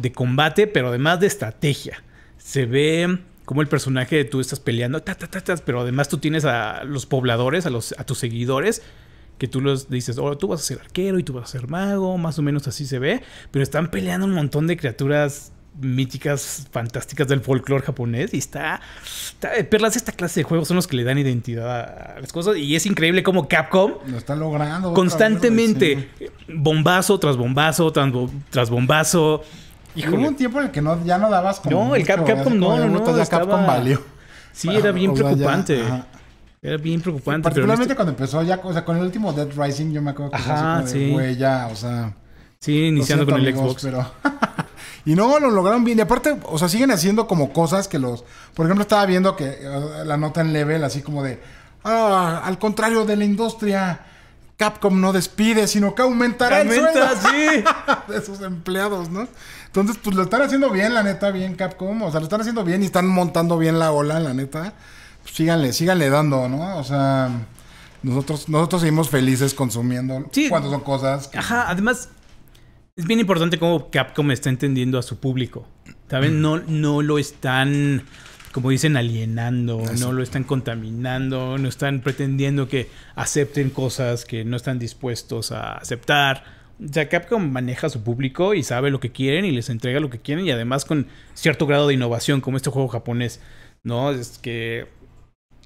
de combate, pero además de estrategia. Se ve como el personaje de tú estás peleando, ta, pero además tú tienes a los pobladores, a, los, a tus seguidores, que tú los dices, oh, tú vas a ser arquero y tú vas a ser mago, más o menos así se ve, pero están peleando un montón de criaturas míticas, fantásticas del folclore japonés y está, Perlas, esta clase de juegos son los que le dan identidad a, las cosas y es increíble como Capcom... Lo está logrando. Constantemente, bombazo tras bombazo, tras bombazo y Hubo un tiempo en el que no, ya no dabas como. No, el Capcom no, no, no. Capcom valió. Sí, era bien preocupante. era bien preocupante. particularmente este cuando empezó ya, o sea, con el último Dead Rising, yo me acuerdo que fue como güey, ya, o sea. Sí, iniciando con el Xbox. Pero... y no, lo lograron bien. Y aparte, o sea, siguen haciendo como cosas que los. Por ejemplo, estaba viendo que eh, la nota en level, así como de. Ah, al contrario de la industria. Capcom no despide, sino que aumentará Aumenta, el sueldo sí. de sus empleados, ¿no? Entonces, pues lo están haciendo bien, la neta, bien Capcom. O sea, lo están haciendo bien y están montando bien la ola, la neta. Pues síganle, síganle dando, ¿no? O sea, nosotros, nosotros seguimos felices consumiendo sí. cuando son cosas. Que... Ajá, además, es bien importante cómo Capcom está entendiendo a su público. ¿Saben? No, no lo están como dicen, alienando, no lo están contaminando, no están pretendiendo que acepten cosas que no están dispuestos a aceptar. Ya Capcom maneja su público y sabe lo que quieren y les entrega lo que quieren y además con cierto grado de innovación como este juego japonés, ¿no? Es que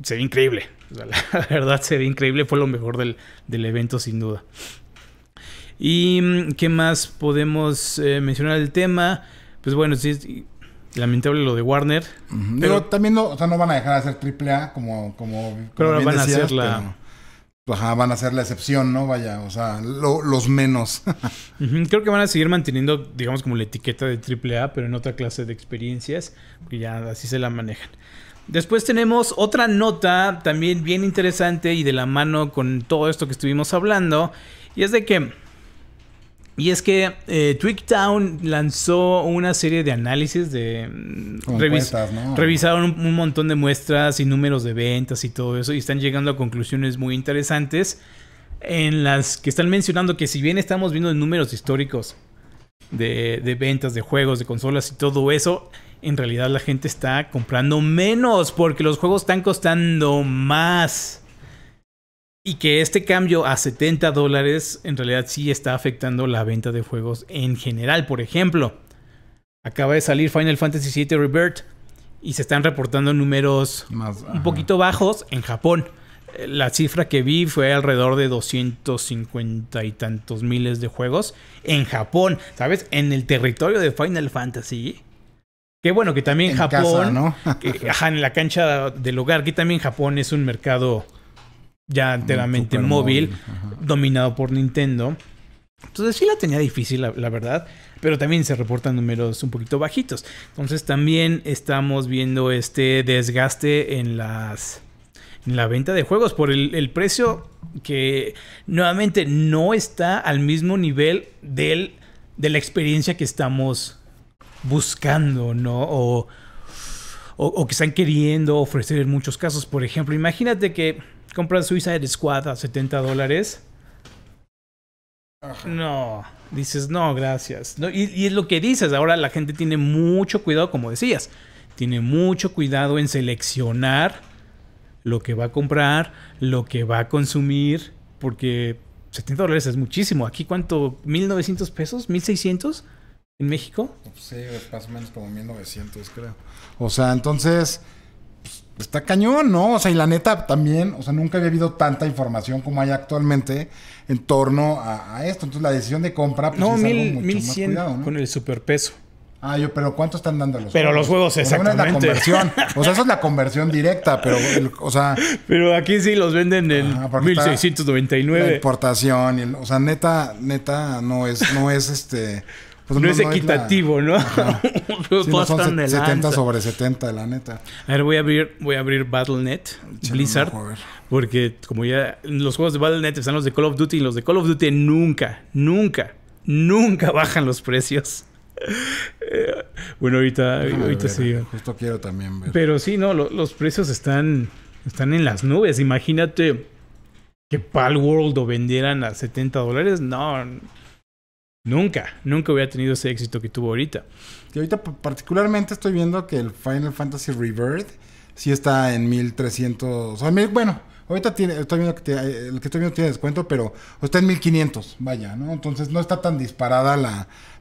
se increíble, la verdad se ve increíble, fue lo mejor del, evento sin duda. ¿Y mm, qué más podemos eh, mencionar del tema? Pues bueno, sí, lamentable lo de Warner. Pero también no, o sea, no van a dejar de hacer AAA como... como, como pero van a hacer la... Pues, van a ser la excepción, ¿no? Vaya, o sea, los menos. Creo que van a seguir manteniendo, digamos, como la etiqueta de AAA, pero en otra clase de experiencias, porque ya así se la manejan. Después tenemos otra nota también bien interesante y de la mano con todo esto que estuvimos hablando, y es de que y es que eh, Town lanzó una serie de análisis de... Mm, revisaron un, montón de muestras y números de ventas y todo eso y están llegando a conclusiones muy interesantes en las que están mencionando que si bien estamos viendo números históricos de ventas de juegos, de consolas y todo eso, en realidad la gente está comprando menos porque los juegos están costando más. Y que este cambio a 70 dólares en realidad sí está afectando la venta de juegos en general. Por ejemplo, acaba de salir Final Fantasy VII Rebirth y se están reportando números un poquito bajos en Japón. Eh, la cifra que vi fue alrededor de 250 y tantos miles de juegos en Japón, ¿sabes? En el territorio de Final Fantasy. Qué bueno, que también Japón, ajá, en la cancha del hogar, que también Japón es un mercado ya enteramente móvil, dominado por Nintendo. Entonces sí la tenía difícil, la, verdad, pero también se reportan números un poquito bajitos. Entonces también estamos viendo este desgaste en las en la venta de juegos por el, precio que nuevamente no está al mismo nivel del, de la experiencia que estamos buscando, ¿no? o, o que están queriendo ofrecer en muchos casos. Por ejemplo, imagínate que Compran Suicide Squad a 70 dólares. No, dices, no, gracias. y, y, es lo que dices, ahora la gente tiene mucho cuidado, como decías, tiene mucho cuidado en seleccionar lo que va a comprar, lo que va a consumir, porque 70 dólares es muchísimo. ¿Aquí cuánto? ¿1900 pesos? ¿1600? ¿En México? Pues sí, más o menos como 1900, creo. O sea, entonces está cañón, ¿no? O sea, y la neta también, o sea, nunca había habido tanta información como hay actualmente en torno a, esto. Entonces, la decisión de compra, pues, es algo mucho 1100 cuidado, con el superpeso. Ah, yo, pero ¿cuánto están dando los pero Pero los juegos, pues, exactamente. O sea, esa es la conversión directa, pero, o sea... Pero aquí sí los venden en 1699. Ah, la importación, y o sea, neta, neta, no es, no es este... Pues no, es equitativo, ¿no? ¿no? 70 sobre 70, la neta. A ver, voy a abrir, voy a abrir BattleNet, Blizzard. Porque como ya los juegos de BattleNet están los de Call of Duty y los de Call of Duty nunca, nunca, nunca bajan los precios. bueno, ahorita, ahorita sí. Justo quiero también ver. Pero sí, no, los precios están, están en las nubes. Imagínate que Palworld o vendieran a 70 dólares. No, Nunca, nunca hubiera tenido ese éxito que tuvo ahorita. Y ahorita particularmente estoy viendo que el Final Fantasy Rebirth sí está en 1300, bueno, ahorita estoy viendo que eh, el que estoy viendo tiene descuento, pero está en 1500, vaya, ¿no? Entonces no está tan disparada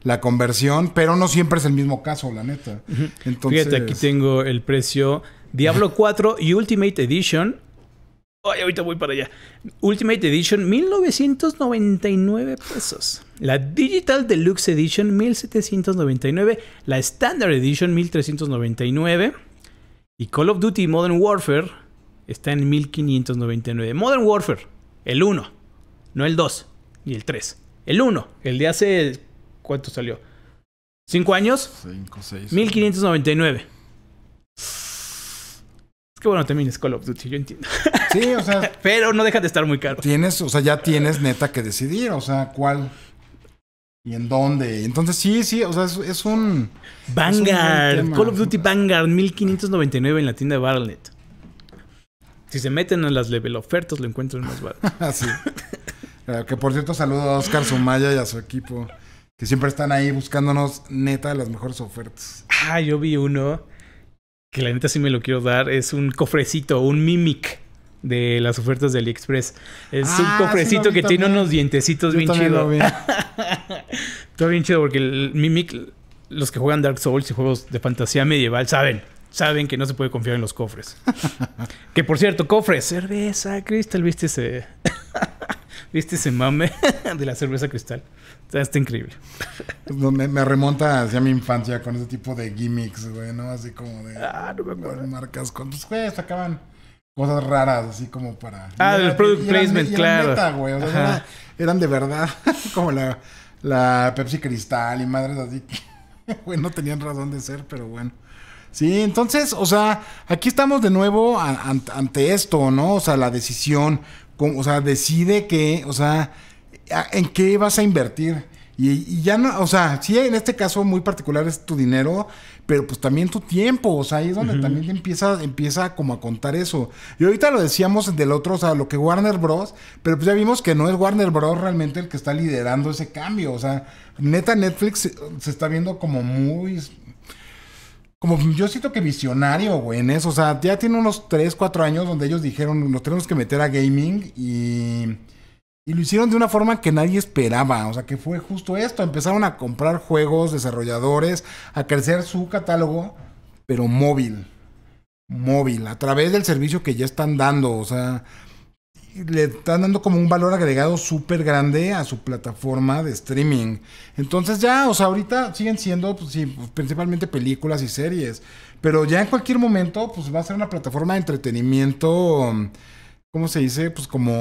la, conversión, pero no siempre es el mismo caso, la neta. Entonces... Fíjate, aquí tengo el precio Diablo 4 y Ultimate Edition Ay, ahorita voy para allá. Ultimate Edition, 1999 pesos la Digital Deluxe Edition 1799, la Standard Edition 1399 y Call of Duty Modern Warfare está en 1599. Modern Warfare, el 1, no el 2 ni el 3. El 1, el de hace ¿cuánto salió? ¿Cinco años? 5, 6. 1599. Es que bueno, también es Call of Duty, yo entiendo. Sí, o sea. Pero no deja de estar muy caro. Tienes, o sea, ya tienes neta que decidir, o sea, cuál y en dónde. Entonces, sí, sí, o sea, es, un. Vanguard, Call of Duty Vanguard 1599 en la tienda de barnet Si se meten En las level ofertas, lo encuentran más barato. Ah, sí. Eh, que por cierto, saludo a Oscar Sumaya y a su equipo, que siempre están ahí buscándonos neta las mejores ofertas. Ah, yo vi uno que la neta sí me lo quiero dar. Es un cofrecito, un Mimic de las ofertas de Express Es un ah, cofrecito que tiene unos dientecitos bien chido todo bien chido porque el Mimic, los que juegan Dark Souls y juegos de fantasía medieval saben. Saben que no se puede confiar en los cofres. que por cierto, cofres, cerveza, cristal, viste ese. ¿Viste ese mame de la cerveza cristal? Está, increíble. Me, remonta hacia mi infancia con ese tipo de gimmicks, güey, ¿no? Así como de. Ah, no me acuerdo. Marcas con. los acaban? acaban cosas raras, así como para. Ah, del product placement, claro. Eran de verdad, como la, Pepsi Cristal y madres así que, no tenían razón de ser, pero bueno. Sí, entonces, o sea, aquí estamos de nuevo ante esto, ¿no? O sea, la decisión, o sea, decide que, o sea, en qué vas a invertir. Y, ya no, o sea, si en este caso muy particular es tu dinero, pero pues también tu tiempo, o sea, ahí es donde también empieza, empieza como a contar eso. Y ahorita lo decíamos del otro, o sea, lo que Warner Bros., pero pues ya vimos que no es Warner Bros. realmente el que está liderando ese cambio, o sea, neta Netflix se está viendo como muy... Como yo siento que visionario, güey, en eso. O sea, ya tiene unos 3, 4 años donde ellos dijeron, nos tenemos que meter a gaming y y lo hicieron de una forma que nadie esperaba, o sea, que fue justo esto, empezaron a comprar juegos, desarrolladores, a crecer su catálogo, pero móvil, móvil, a través del servicio que ya están dando, o sea, le están dando como un valor agregado súper grande a su plataforma de streaming. Entonces ya, o sea, ahorita siguen siendo pues, pues principalmente películas y series, pero ya en cualquier momento pues va a ser una plataforma de entretenimiento, ¿cómo se dice? Pues como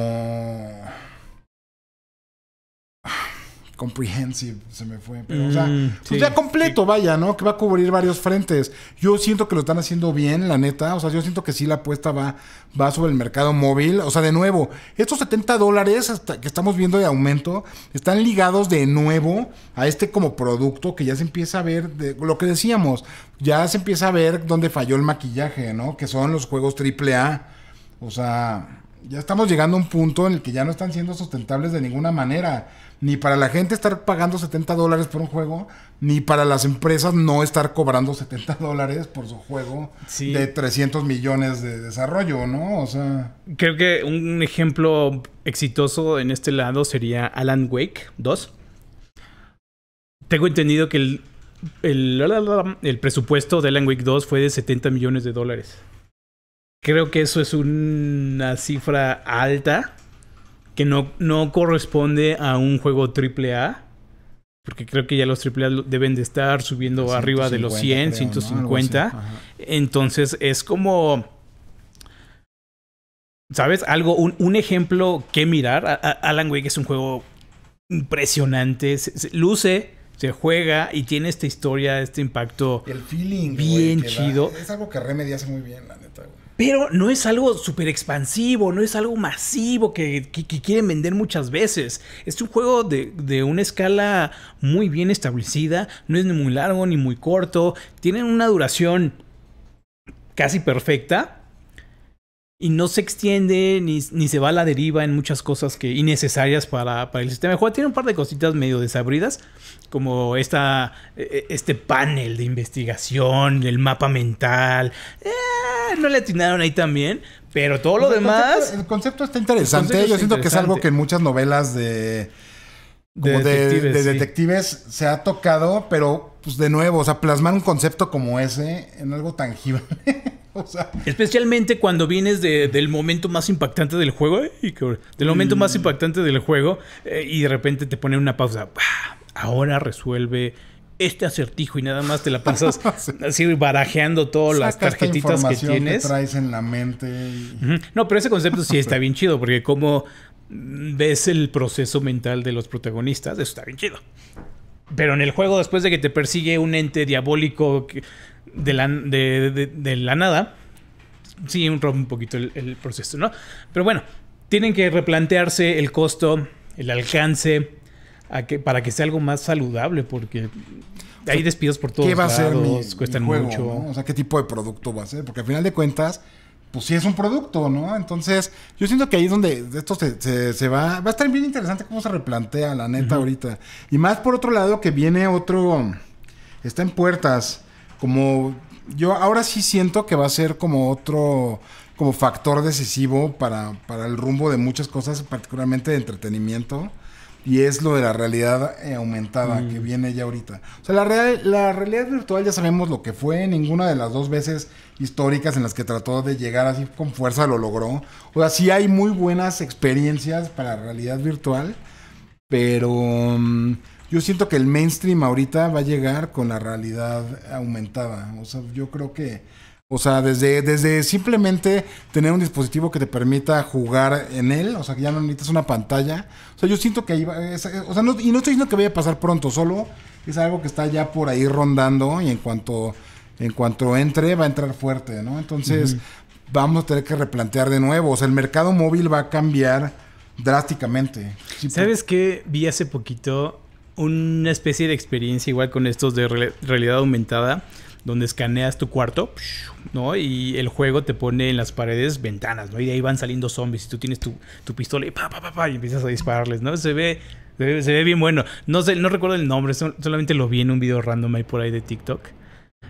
comprehensive, se me fue. Pero, o sea, mm, pues ya completo, vaya, ¿no? Que va a cubrir varios frentes. Yo siento que lo están haciendo bien, la neta. O sea, yo siento que sí la apuesta va, va sobre el mercado móvil. O sea, de nuevo, estos 70 dólares hasta que estamos viendo de aumento están ligados de nuevo a este como producto que ya se empieza a ver, de, lo que decíamos, ya se empieza a ver dónde falló el maquillaje, ¿no? Que son los juegos AAA. O sea, ya estamos llegando a un punto en el que ya no están siendo sustentables de ninguna manera ni para la gente estar pagando 70 dólares por un juego, ni para las empresas no estar cobrando 70 dólares por su juego de 300 millones de desarrollo, ¿no? O sea... Creo que un ejemplo exitoso en este lado sería Alan Wake 2. Tengo entendido que el, el presupuesto de Alan Wake 2 fue de 70 millones de dólares. Creo que eso es una cifra alta que no, corresponde a un juego A. Porque creo que ya los AAA deben de estar subiendo ah, arriba de los 100, 150. Entonces es como... ¿Sabes? Algo, un, ejemplo que mirar. Alan Wake es un juego impresionante. luce, se juega y tiene esta historia, este impacto. El feeling. Bien chido. es algo que Remedy hace muy bien, la neta, güey pero no es algo súper expansivo, no es algo masivo que, quieren vender muchas veces. Es un juego de, de, una escala muy bien establecida, no es ni muy largo ni muy corto, tienen una duración casi perfecta y no se extiende ni, se va a la deriva en muchas cosas que innecesarias para, el sistema. de juego tiene un par de cositas medio desabridas, como esta, e, e, este panel de investigación, el mapa mental. Eh, no le atinaron ahí también, pero todo lo demás... el concepto está interesante. Yo siento que es algo que en muchas novelas de... de, detectives, se ha tocado, pero pues de nuevo, o sea, plasmar un concepto como ese en algo tangible. Especialmente cuando vienes del momento más impactante del juego, eh, y del momento más mm. impactante del juego, eh, y de repente te ponen una pausa. Ahora resuelve este acertijo y nada más te la pasas así barajeando todas las tarjetitas que tienes. traes en la mente. No, pero ese concepto sí está bien chido, porque como ves el proceso mental de los protagonistas, eso está bien chido. Pero en el juego, después de que te persigue un ente diabólico que, de la, de, la nada, sí rompe un poquito el, proceso, ¿no? Pero bueno, tienen que replantearse el costo, el alcance, a para que sea algo más saludable, porque hay despidos por todos ¿Qué va a ser cuestan mucho. O sea, ¿qué tipo de producto va a ser? Porque al final de cuentas, pues sí es un producto, ¿no? Entonces, yo siento que ahí es donde esto se, se, va... Va a estar bien interesante cómo se replantea, la neta, ahorita. Y más por otro lado, que viene otro... Está en puertas como yo ahora sí siento que va a ser como otro como factor decisivo para, el rumbo de muchas cosas, particularmente de entretenimiento. Y es lo de la realidad eh, aumentada que mm. viene ya ahorita. O sea, la, la realidad virtual ya sabemos lo que fue. Ninguna de las dos veces históricas en las que trató de llegar así con fuerza lo logró. O sea, sí hay muy buenas experiencias para realidad virtual. Pero mm, yo siento que el mainstream ahorita va a llegar con la realidad aumentada. O sea, yo creo que. O sea, desde, desde simplemente tener un dispositivo que te permita jugar en él, o sea, que ya no necesitas una pantalla. O sea, yo siento que ahí va, o sea, y no estoy diciendo que vaya a pasar pronto, solo es algo que está ya por ahí rondando y en cuanto, en cuanto entre, va a entrar fuerte, ¿no? Entonces, vamos a tener que replantear de nuevo. O sea, el mercado móvil va a cambiar drásticamente. Pues. ¿Sabes qué? Vi hace poquito una especie de experiencia igual con estos de realidad aumentada, donde escaneas tu cuarto, ¿no? Y el juego te pone en las paredes ventanas, ¿no? Y de ahí van saliendo zombies y tú tienes tu, pistola y pa, pa, y empiezas a dispararles, ¿no? Se ve, se ve, bien bueno. No sé, no recuerdo el nombre, solamente lo vi en un video random ahí por ahí de TikTok.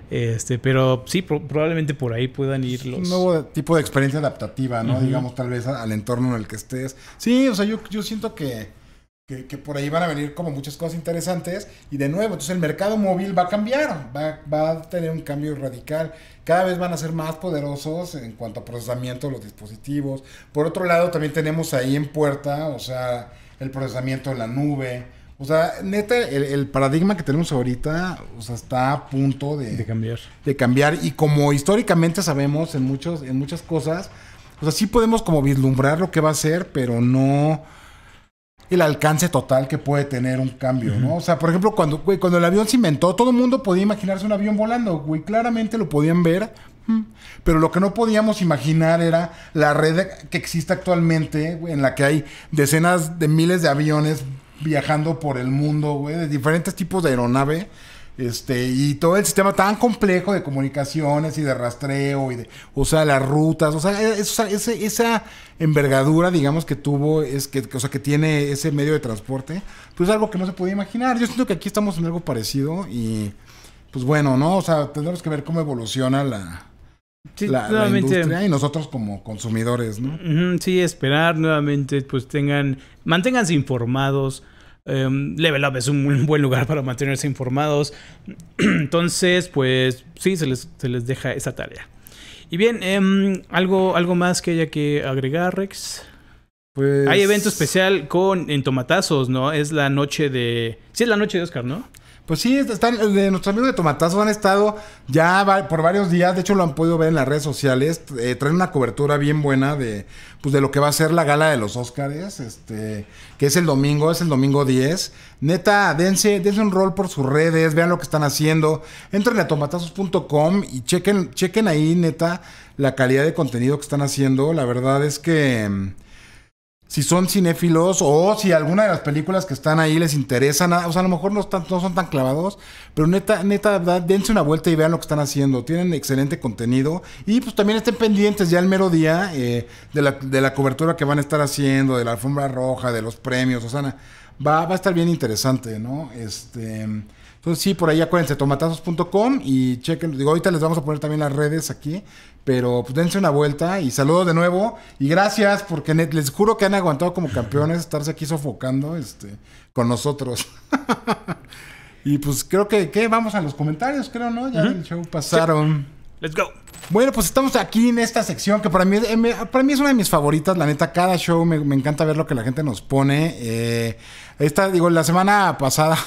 Este, pero sí, probablemente por ahí puedan ir los. Un nuevo tipo de experiencia adaptativa, ¿no? Digamos, tal vez al entorno en el que estés. Sí, o sea, yo, yo siento que que, por ahí van a venir como muchas cosas interesantes. Y de nuevo, entonces el mercado móvil va a cambiar, va, a tener un cambio radical. Cada vez van a ser más poderosos en cuanto a procesamiento de los dispositivos. Por otro lado, también tenemos ahí en puerta, o sea, el procesamiento de la nube. O sea, neta, el, paradigma que tenemos ahorita, o sea, está a punto de, de, cambiar. De cambiar. Y como históricamente sabemos en, muchos, en muchas cosas, o sea, sí podemos como vislumbrar lo que va a ser, pero no el alcance total que puede tener un cambio, ¿no? O sea, por ejemplo, cuando, cuando el avión se inventó, todo el mundo podía imaginarse un avión volando, güey, claramente lo podían ver, mm, pero lo que no podíamos imaginar era la red que existe actualmente, en la que hay decenas de miles de aviones viajando por el mundo, güey, de diferentes tipos de aeronave este, y todo el sistema tan complejo de comunicaciones y de rastreo y de, o sea, las rutas, o sea, e, esa, esa envergadura, digamos, que tuvo, es que, o sea, que tiene ese medio de transporte, pues es algo que no se podía imaginar. Yo siento que aquí estamos en algo parecido y, pues bueno, ¿no? O sea, tendremos que ver cómo evoluciona la, la, industria y nosotros como consumidores, ¿no? Sí, esperar nuevamente, pues tengan, manténganse informados, Em, Level Up es un buen lugar para mantenerse informados. Entonces, pues sí, se les, deja esa tarea. Y bien, em, ¿algo, ¿algo más que haya que agregar, Rex? Pues... Hay evento especial con en Tomatazos, ¿no? Es la noche de... Sí, es la noche de Oscar, ¿no? Pues sí, están, eh, de nuestros amigos de Tomatazo han estado ya por varios días, de hecho lo han podido ver en las redes sociales, eh, traen una cobertura bien buena de, pues de lo que va a ser la gala de los Óscares, este, que es el domingo, es el domingo 10. Neta, dense, dense un rol por sus redes, vean lo que están haciendo, entren a tomatazos.com y chequen, chequen ahí, neta, la calidad de contenido que están haciendo. La verdad es que... Mm, si son cinéfilos o si alguna de las películas que están ahí les interesan. O sea, a lo mejor no, están, no son tan clavados, pero neta, neta, dense una vuelta y vean lo que están haciendo. Tienen excelente contenido y pues también estén pendientes ya el mero día eh, de, la, de, la, cobertura que van a estar haciendo, de la alfombra roja, de los premios. O sea, va, va a estar bien interesante, ¿no? Este. Entonces sí, por ahí acuérdense, tomatazos.com y chequen, digo, ahorita les vamos a poner también las redes aquí pero pues dense una vuelta y saludo de nuevo. Y gracias porque les juro que han aguantado como campeones estarse aquí sofocando este, con nosotros. y pues creo que, Vamos a los comentarios, creo, ¿no? Ya el show pasaron. Let's go. Bueno, pues estamos aquí en esta sección que para mí, para mí es una de mis favoritas. La neta, cada show me, me encanta ver lo que la gente nos pone. Eh, esta, digo, la semana pasada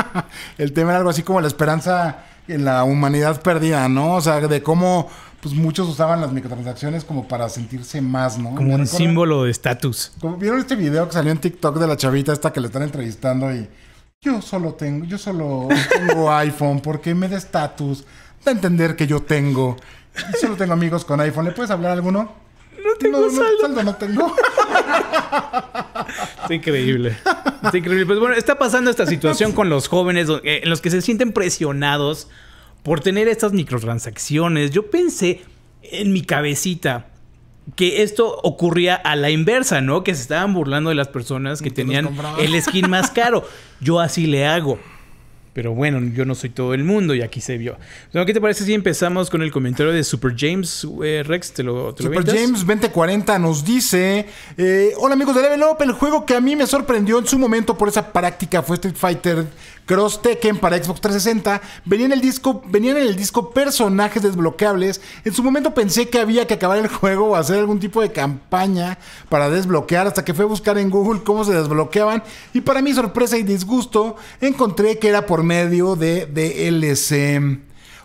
el tema era algo así como la esperanza en la humanidad perdida, ¿no? O sea, de cómo pues muchos usaban las microtransacciones como para sentirse más, ¿no? Como un símbolo de estatus. Como vieron este video que salió en TikTok de la chavita esta que le están entrevistando y yo solo tengo, yo solo tengo iPhone porque me da estatus, da entender que yo tengo, y solo tengo amigos con iPhone, ¿le puedes hablar a alguno? No tengo saldo. No, no tengo. Está increíble. Está increíble. Pues bueno, está pasando esta situación con los jóvenes eh, en los que se sienten presionados por tener estas microtransacciones. Yo pensé en mi cabecita que esto ocurría a la inversa, ¿no? Que se estaban burlando de las personas que tenían el skin más caro. Yo así le hago. Pero bueno, yo no soy todo el mundo y aquí se vio. ¿Qué te parece si empezamos con el comentario de Super James eh, Rex? ¿Te lo, Super James 2040 nos dice: eh, Hola amigos de Level Up, el juego que a mí me sorprendió en su momento por esa práctica fue Street Fighter Cross Tekken para Xbox 360, venía en el disco, venían en el disco personajes desbloqueables. En su momento pensé que había que acabar el juego o hacer algún tipo de campaña para desbloquear, hasta que fui a buscar en Google cómo se desbloqueaban. Y para mi sorpresa y disgusto, encontré que era por medio de DLC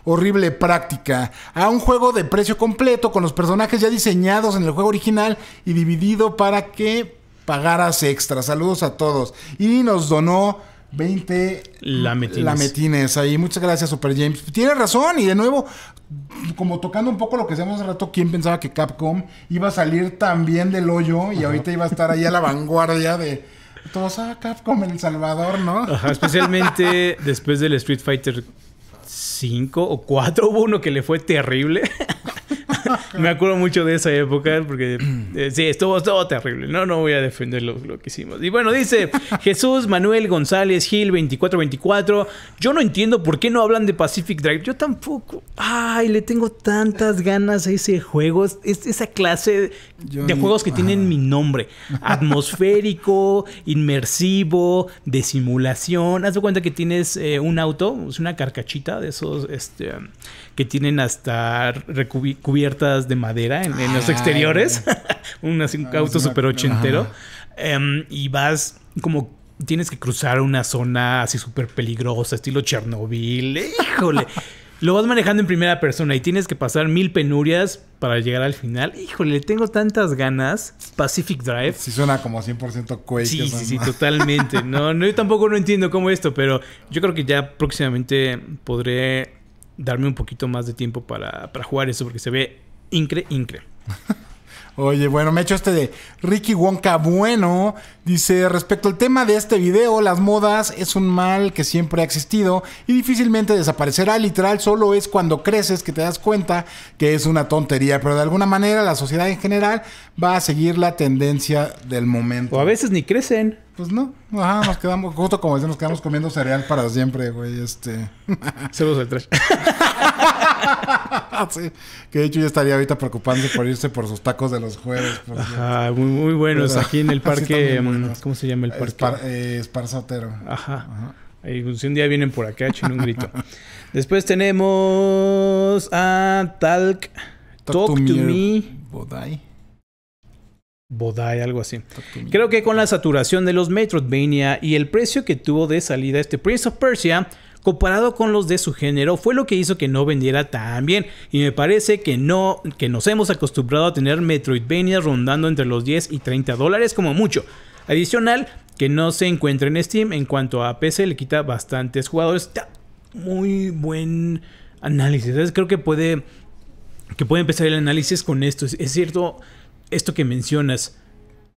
horrible práctica, a un juego de precio completo con los personajes ya diseñados en el juego original y dividido para que pagaras extra. Saludos a todos. Y nos donó 20 lametines. lametines. Ahí, muchas gracias, Super James. Tienes razón, y de nuevo, como tocando un poco lo que decíamos hace rato, ¿quién pensaba que Capcom iba a salir también del hoyo y ahorita iba a estar ahí a la vanguardia de todos a ah, Capcom en El Salvador, ¿no? Ajá, especialmente después del Street Fighter 5 o 4, hubo uno que le fue terrible. me acuerdo mucho de esa época porque eh, sí, estuvo todo terrible. No, no voy a defender lo, que hicimos. Y bueno, dice Jesús Manuel González Gil 2424. Yo no entiendo por qué no hablan de Pacific Drive. Yo tampoco. Ay, le tengo tantas ganas a ese juego. esa clase de juegos que tienen ah. mi nombre. Atmosférico, inmersivo, de simulación. Haz de cuenta que tienes eh, un auto, es una carcachita de esos. Este, que tienen hasta cubiertas de madera en, los exteriores. un ah, auto súper ochentero. entero. Em, y vas como tienes que cruzar una zona así súper peligrosa, estilo Chernobyl. Híjole. Lo vas manejando en primera persona y tienes que pasar mil penurias para llegar al final. Híjole, tengo tantas ganas. Pacific Drive. Sí suena como 100% Quake. Sí, sí, sí, totalmente. No, no, yo tampoco no entiendo cómo esto, pero yo creo que ya próximamente podré darme un poquito más de tiempo para, para jugar eso, porque se ve incre, incre. Oye, bueno, me ha hecho este de Ricky Wonka Bueno. Dice, respecto al tema de este video, las modas es un mal que siempre ha existido y difícilmente desaparecerá. Literal, solo es cuando creces que te das cuenta que es una tontería. Pero de alguna manera la sociedad en general va a seguir la tendencia del momento. O a veces ni crecen. Pues no, ajá, nos quedamos, justo como decimos nos quedamos comiendo cereal para siempre, güey. Este. Saludos al trash. que de hecho ya estaría ahorita preocupándose por irse por sus tacos de los jueves. Ajá, muy, muy buenos. aquí en el parque, mm, ¿cómo se llama el parque? Eh, esparzotero. Ajá. Pues, si un día vienen por acá, echen un grito. Después tenemos a Talk, Talk, to, Me. Bodai. Bodai, algo así. Creo que con la saturación de los Metroidvania y el precio que tuvo de salida este Prince of Persia, comparado con los de su género fue lo que hizo que no vendiera tan bien y me parece que no que nos hemos acostumbrado a tener Metroidvania rondando entre los 10 y 30 dólares como mucho. Adicional, que no se encuentra en Steam en cuanto a PC le quita bastantes jugadores. Muy buen análisis. creo que puede que puede empezar el análisis con esto. Es cierto esto que mencionas.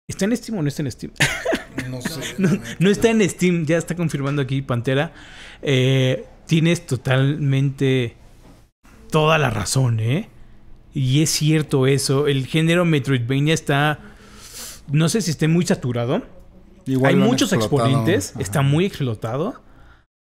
¿Está en Steam o no está en Steam? No sé. no, está en Steam, ya está confirmando aquí Pantera. Eh, tienes totalmente toda la razón, ¿eh? Y es cierto eso. El género Metroidvania está. No sé si esté muy saturado. Hay muchos exponentes. Está muy explotado.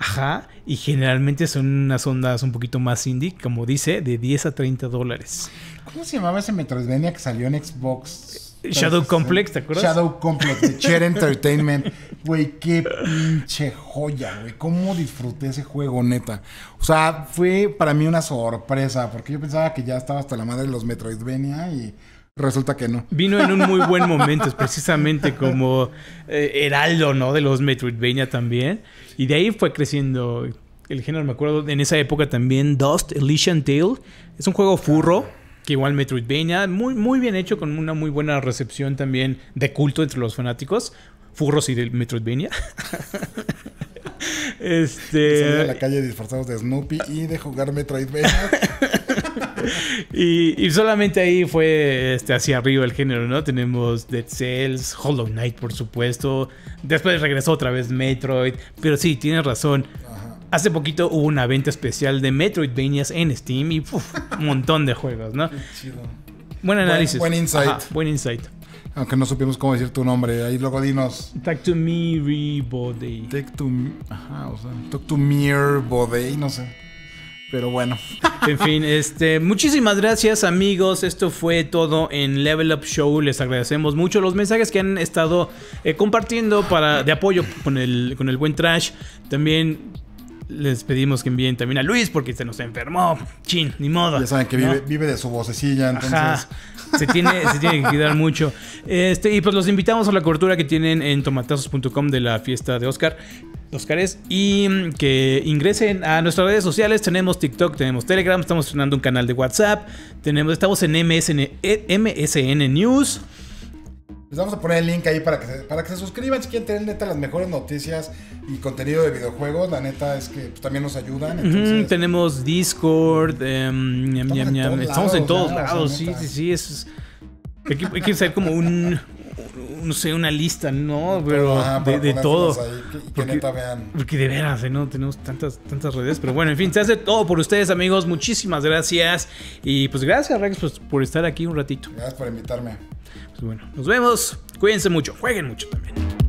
Ajá. Y generalmente son unas ondas un poquito más indie, como dice, de 10 a 30 dólares. ¿Cómo se llamaba ese Metroidvania que salió en Xbox? Shadow Complex, ¿te acuerdas? Shadow Complex de Cher Entertainment. Güey, qué pinche joya, güey. ¿Cómo disfruté ese juego, neta? O sea, fue para mí una sorpresa, porque yo pensaba que ya estaba hasta la madre de los Metroidvania y resulta que no. Vino en un muy buen momento, es precisamente como eh, Heraldo, ¿no? De los Metroidvania también. Y de ahí fue creciendo el género. Me acuerdo en esa época también Dust, Elysian Tale. Es un juego furro que igual Metroidvania, muy, muy bien hecho, con una muy buena recepción también de culto entre los fanáticos. Furros y de Metroidvania. este. a la calle disfrazados de Snoopy y de jugar Metroidvania. y, solamente ahí fue este, hacia arriba el género, ¿no? Tenemos Dead Cells, Hollow Knight, por supuesto. Después regresó otra vez Metroid. Pero sí, tienes razón. Hace poquito hubo una venta especial de Metroidvanias en Steam y un montón de juegos, ¿no? Qué chido. Buen análisis. Buen, insight. buen insight. Aunque no supimos cómo decir tu nombre, ahí luego dinos. Talk to me, Rebody. Talk to me. Ajá, no sé. Pero bueno. en fin, este, muchísimas gracias amigos. Esto fue todo en Level Up Show. Les agradecemos mucho los mensajes que han estado eh, compartiendo para, de apoyo con con el buen trash. También les pedimos que envíen también a Luis porque se nos enfermó. Chin, ni modo. Ya saben que vive, de su vocecilla, entonces. Se tiene, que cuidar mucho. Este, y pues los invitamos a la cobertura que tienen en tomatazos.com de la fiesta de Oscar. es y que ingresen a nuestras redes sociales. Tenemos TikTok, tenemos Telegram, estamos estrenando un canal de WhatsApp, tenemos, estamos en MSN, eh, MSN News. Les vamos a poner el link ahí para que se, para que se suscriban si quieren tener neta las mejores noticias y contenido de videojuegos. La neta es que pues, también nos ayudan. tenemos Discord, em, estamos, en, todos lados, sí, sí, sí, hay, que, hacer ser como un, no sé, una lista, ¿no? de, todo. que, neta vean. porque de veras, ¿eh? ¿no? Tenemos tantas, tantas redes. Pero bueno, en fin, se hace todo por ustedes, amigos. Muchísimas gracias. Y pues gracias, Rex, pues, por estar aquí un ratito. Gracias por invitarme. Pues bueno, nos vemos. Cuídense mucho, jueguen mucho también.